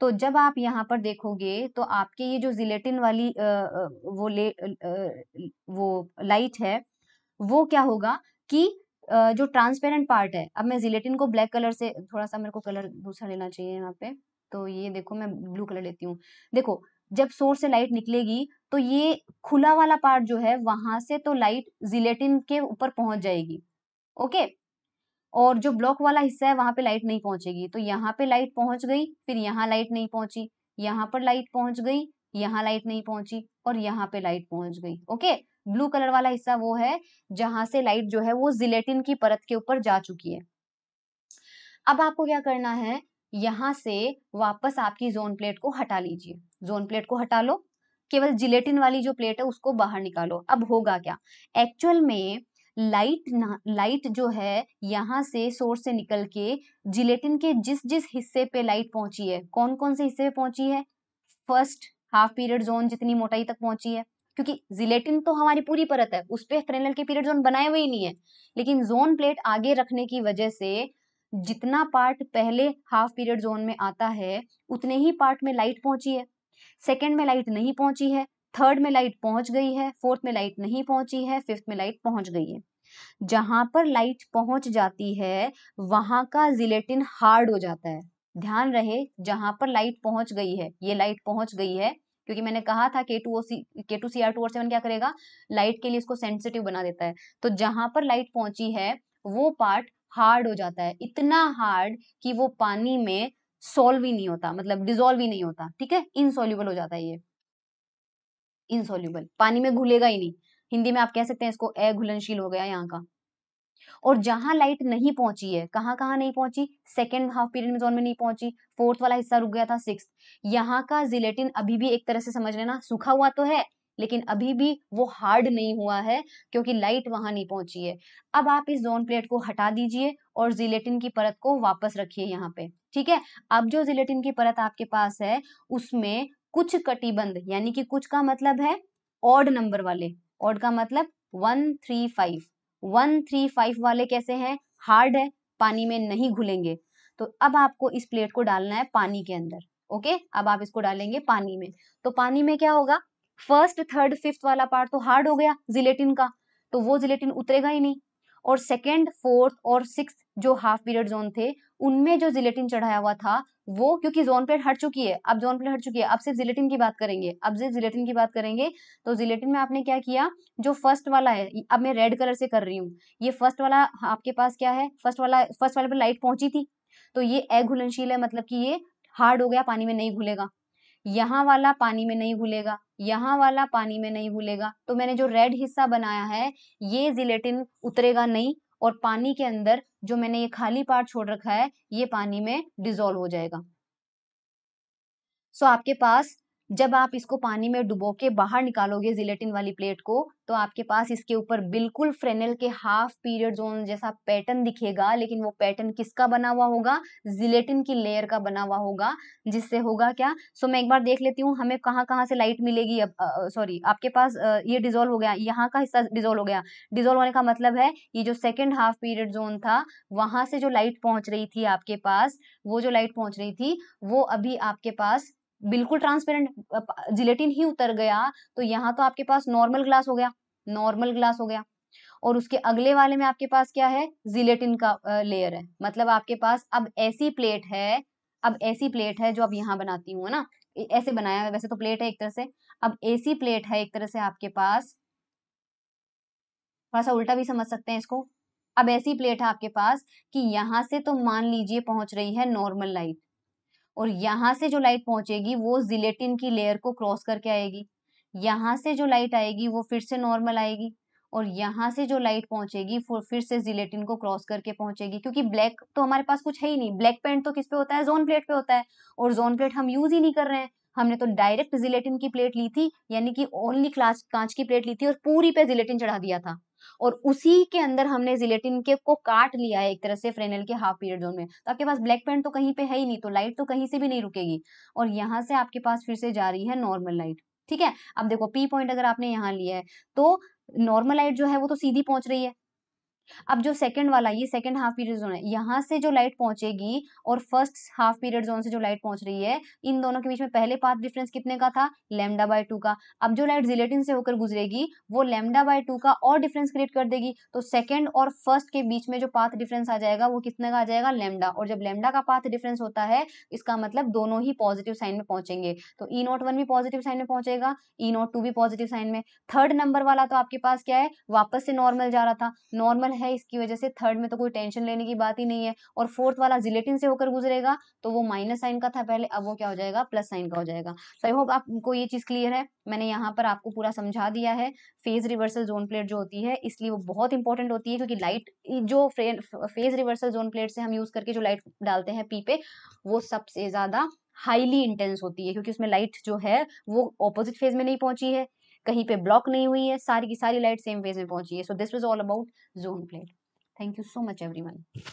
तो जब आप यहाँ पर देखोगे तो आपके ये जो जिलेटिन वाली वो ले वो लाइट है वो क्या होगा कि जो ट्रांसपेरेंट पार्ट है अब मैं जिलेटिन को ब्लैक कलर से थोड़ा सा मेरे को कलर दूसरा लेना चाहिए यहाँ पे तो ये देखो मैं ब्लू कलर लेती हूँ देखो जब सोर्स से लाइट निकलेगी तो ये खुला वाला पार्ट जो है वहां से तो लाइट जिलेटिन के ऊपर पहुंच जाएगी ओके और जो ब्लॉक वाला हिस्सा है वहां पे लाइट नहीं पहुंचेगी तो यहाँ पे लाइट पहुंच गई फिर यहाँ लाइट नहीं पहुंची यहाँ पर लाइट पहुंच गई यहाँ लाइट नहीं पहुंची और यहाँ पे लाइट पहुंच गई ओके ब्लू कलर वाला हिस्सा वो है जहां से लाइट जो है वो जिलेटिन की परत के ऊपर जा चुकी है अब आपको क्या करना है यहां से वापस आपकी जोन प्लेट को हटा लीजिए जोन प्लेट को हटा लो केवल जिलेटिन वाली जो प्लेट है उसको बाहर निकालो अब होगा क्या एक्चुअल में लाइट ना लाइट जो है यहाँ से सोर्स से निकल के जिलेटिन के जिस जिस हिस्से पे लाइट पहुंची है कौन कौन से हिस्से पे पहुंची है फर्स्ट हाफ पीरियड जोन जितनी मोटाई तक पहुंची है क्योंकि जिलेटिन तो हमारी पूरी परत है उस पर फ्रेनल के पीरियड जोन बनाए हुए ही नहीं है लेकिन जोन प्लेट आगे रखने की वजह से जितना पार्ट पहले हाफ पीरियड जोन में आता है उतने ही पार्ट में लाइट पहुंची है सेकेंड में लाइट नहीं पहुंची है थर्ड में लाइट पहुंच गई है फोर्थ में लाइट नहीं पहुंची है फिफ्थ में लाइट पहुंच गई है जहां पर लाइट पहुंच जाती है वहां का जिलेटिन हार्ड हो जाता है ध्यान रहे जहां पर लाइट पहुंच गई है ये लाइट पहुंच गई है क्योंकि मैंने कहा था के टू सी और सेवन क्या करेगा लाइट के लिए इसको सेंसिटिव बना देता है तो जहां पर लाइट पहुंची है वो पार्ट हार्ड हो जाता है इतना हार्ड कि वो पानी में सोल्व ही नहीं होता मतलब डिजोल्व ही नहीं होता ठीक है इनसॉल्यूबल हो जाता है ये इनसॉल्यूबल पानी में घुलेगा ही नहीं हिंदी में आप कह सकते हैं इसको अघुलनशील हो गया यहाँ का और जहां लाइट नहीं पहुंची है कहाँ कहाँ नहीं पहुंची सेकेंड हाफ पीरियड में जोन में नहीं पहुंची फोर्थ वाला हिस्सा रुक गया था सिक्स यहाँ का जिलेटिन अभी भी एक तरह से समझ लेना सूखा हुआ तो है लेकिन अभी भी वो हार्ड नहीं हुआ है क्योंकि लाइट वहां नहीं पहुंची है अब आप इस जोन प्लेट को हटा दीजिए और जिलेटिन की परत को वापस रखिए यहाँ पे ठीक है अब जो जिलेटिन की परत आपके पास है उसमें कुछ कटिबंध यानी कि कुछ का मतलब है ऑड नंबर वाले ऑड का मतलब one three five one three five वाले कैसे हैं हार्ड है पानी में नहीं घुलेंगे तो अब आपको इस प्लेट को डालना है पानी के अंदर ओके अब आप इसको डालेंगे पानी में तो पानी में क्या होगा फर्स्ट थर्ड फिफ्थ वाला पार्ट तो हार्ड हो गया जिलेटिन का तो वो जिलेटिन उतरेगा ही नहीं और सेकेंड फोर्थ और सिक्स जो हाफ पीरियड जोन थे उनमें जो जिलेटिन चढ़ाया हुआ था वो क्योंकि जोन प्लेट हट चुकी है अब जोन प्लेट हट चुकी है अब सिर्फ जिलेटिन की बात करेंगे अब सिर्फ जिलेटिन की बात करेंगे तो जिलेटिन में आपने क्या किया जो फर्स्ट वाला है अब मैं रेड कलर से कर रही हूँ ये फर्स्ट वाला आपके पास क्या है फर्स्ट वाला फर्स्ट वाले पर लाइट पहुंची थी तो ये अघुलनशील है मतलब कि ये हार्ड हो गया पानी में नहीं घुलेगा यहाँ वाला पानी में नहीं घुलेगा यहाँ वाला पानी में नहीं घुलेगा तो मैंने जो रेड हिस्सा बनाया है ये जिलेटिन उतरेगा नहीं और पानी के अंदर जो मैंने ये खाली पार्ट छोड़ रखा है ये पानी में डिजोल्व हो जाएगा सो so, आपके पास जब आप इसको पानी में डुबो के बाहर निकालोगे जिलेटिन वाली प्लेट को तो आपके पास इसके ऊपर बिल्कुल फ्रेनेल के हाफ पीरियड जोन जैसा पैटर्न दिखेगा लेकिन वो पैटर्न किसका बना हुआ होगा जिलेटिन की लेयर का बना हुआ होगा जिससे होगा क्या सो मैं एक बार देख लेती हूँ हमें कहाँ कहाँ से लाइट मिलेगी अब सॉरी आपके पास आ, ये डिजोल्व हो गया यहाँ का हिस्सा डिजोल्व हो गया डिजोल्व होने का मतलब है ये जो सेकेंड हाफ पीरियड जोन था वहां से जो लाइट पहुंच रही थी आपके पास वो जो लाइट पहुंच रही थी वो अभी आपके पास बिल्कुल ट्रांसपेरेंट जिलेटिन ही उतर गया तो यहाँ तो आपके पास नॉर्मल ग्लास हो गया नॉर्मल ग्लास हो गया और उसके अगले वाले में आपके पास क्या है जिलेटिन का लेयर है मतलब आपके पास अब ऐसी प्लेट है अब ऐसी प्लेट है जो अब यहाँ बनाती हूँ ना ऐसे बनाया है वैसे तो प्लेट है एक तरह से अब ऐसी प्लेट है एक तरह से आपके पास थोड़ा सा उल्टा भी समझ सकते हैं इसको अब ऐसी प्लेट है आपके पास कि यहां से तो मान लीजिए पहुंच रही है नॉर्मल लाइट और यहाँ से जो लाइट पहुंचेगी वो जिलेटिन की लेयर को क्रॉस करके आएगी यहाँ से जो लाइट आएगी वो फिर से नॉर्मल आएगी और यहाँ से जो लाइट पहुंचेगी फिर से जिलेटिन को क्रॉस करके पहुंचेगी क्योंकि ब्लैक तो हमारे पास कुछ है ही नहीं ब्लैक पेंट तो किस पे होता है जोन प्लेट पे होता है और जोन प्लेट हम यूज ही नहीं कर रहे हैं हमने तो डायरेक्ट जिलेटिन की प्लेट ली थी यानी कि ओनली क्लास कांच की प्लेट ली थी और पूरी पे जिलेटिन चढ़ा दिया था और उसी के अंदर हमने जिलेटिन के को काट लिया है एक तरह से फ्रेनल के हाफ पीरियड जोन में तो आपके पास ब्लैक पेंट तो कहीं पे है ही नहीं तो लाइट तो कहीं से भी नहीं रुकेगी और यहाँ से आपके पास फिर से जा रही है नॉर्मल लाइट ठीक है अब देखो पी पॉइंट अगर आपने यहाँ लिया है तो नॉर्मल लाइट जो है वो तो सीधी पहुंच रही है अब जो सेकंड वाला ये सेकंड हाफ पीरियड जोन है यहाँ से जो लाइट पहुंचेगी और फर्स्ट हाफ पीरियड जोन से जो लाइट पहुंच रही है इन दोनों के बीच में पहले पाथ डिफरेंस कितने का था लेमडा बाय टू का अब जो लाइट जिलेटिन से होकर गुजरेगी वो लेमडा बाय टू का और डिफरेंस क्रिएट कर देगी तो सेकेंड और फर्स्ट के बीच में जो पाथ डिफरेंस आ जाएगा वो कितने का आ जाएगा लेमडा और जब लेमडा का पाथ डिफरेंस होता है इसका मतलब दोनों ही पॉजिटिव साइन में पहुंचेंगे तो ई नॉट वन भी पॉजिटिव साइन में पहुंचेगा ई e नॉट टू भी पॉजिटिव साइन में थर्ड नंबर वाला तो आपके पास क्या है वापस से नॉर्मल जा रहा था नॉर्मल है इसकी वजह से थर्ड में तो कोई टेंशन लेने की बात ही नहीं है और फोर्थ वाला जिलेटिन से होकर गुजरेगा तो वो माइनस साइन का था पहले अब वो क्या हो जाएगा प्लस साइन का हो जाएगा सो आई होप आपको ये चीज़ क्लियर है मैंने यहाँ पर आपको पूरा समझा दिया है फेज रिवर्सल जोन प्लेट जो होती है इसलिए वो बहुत इंपॉर्टेंट होती है क्योंकि लाइट जो फेज रिवर्सल जोन प्लेट से हम यूज़ करके जो लाइट डालते हैं पी पे वो सबसे ज़्यादा हाईली इंटेंस होती है क्योंकि उसमें लाइट जो है वो ऑपोजिट फेज में नहीं पहुंची है कहीं पे ब्लॉक नहीं हुई है सारी की सारी लाइट सेम फेज में पहुंची है so this was all about zone plate thank you so much every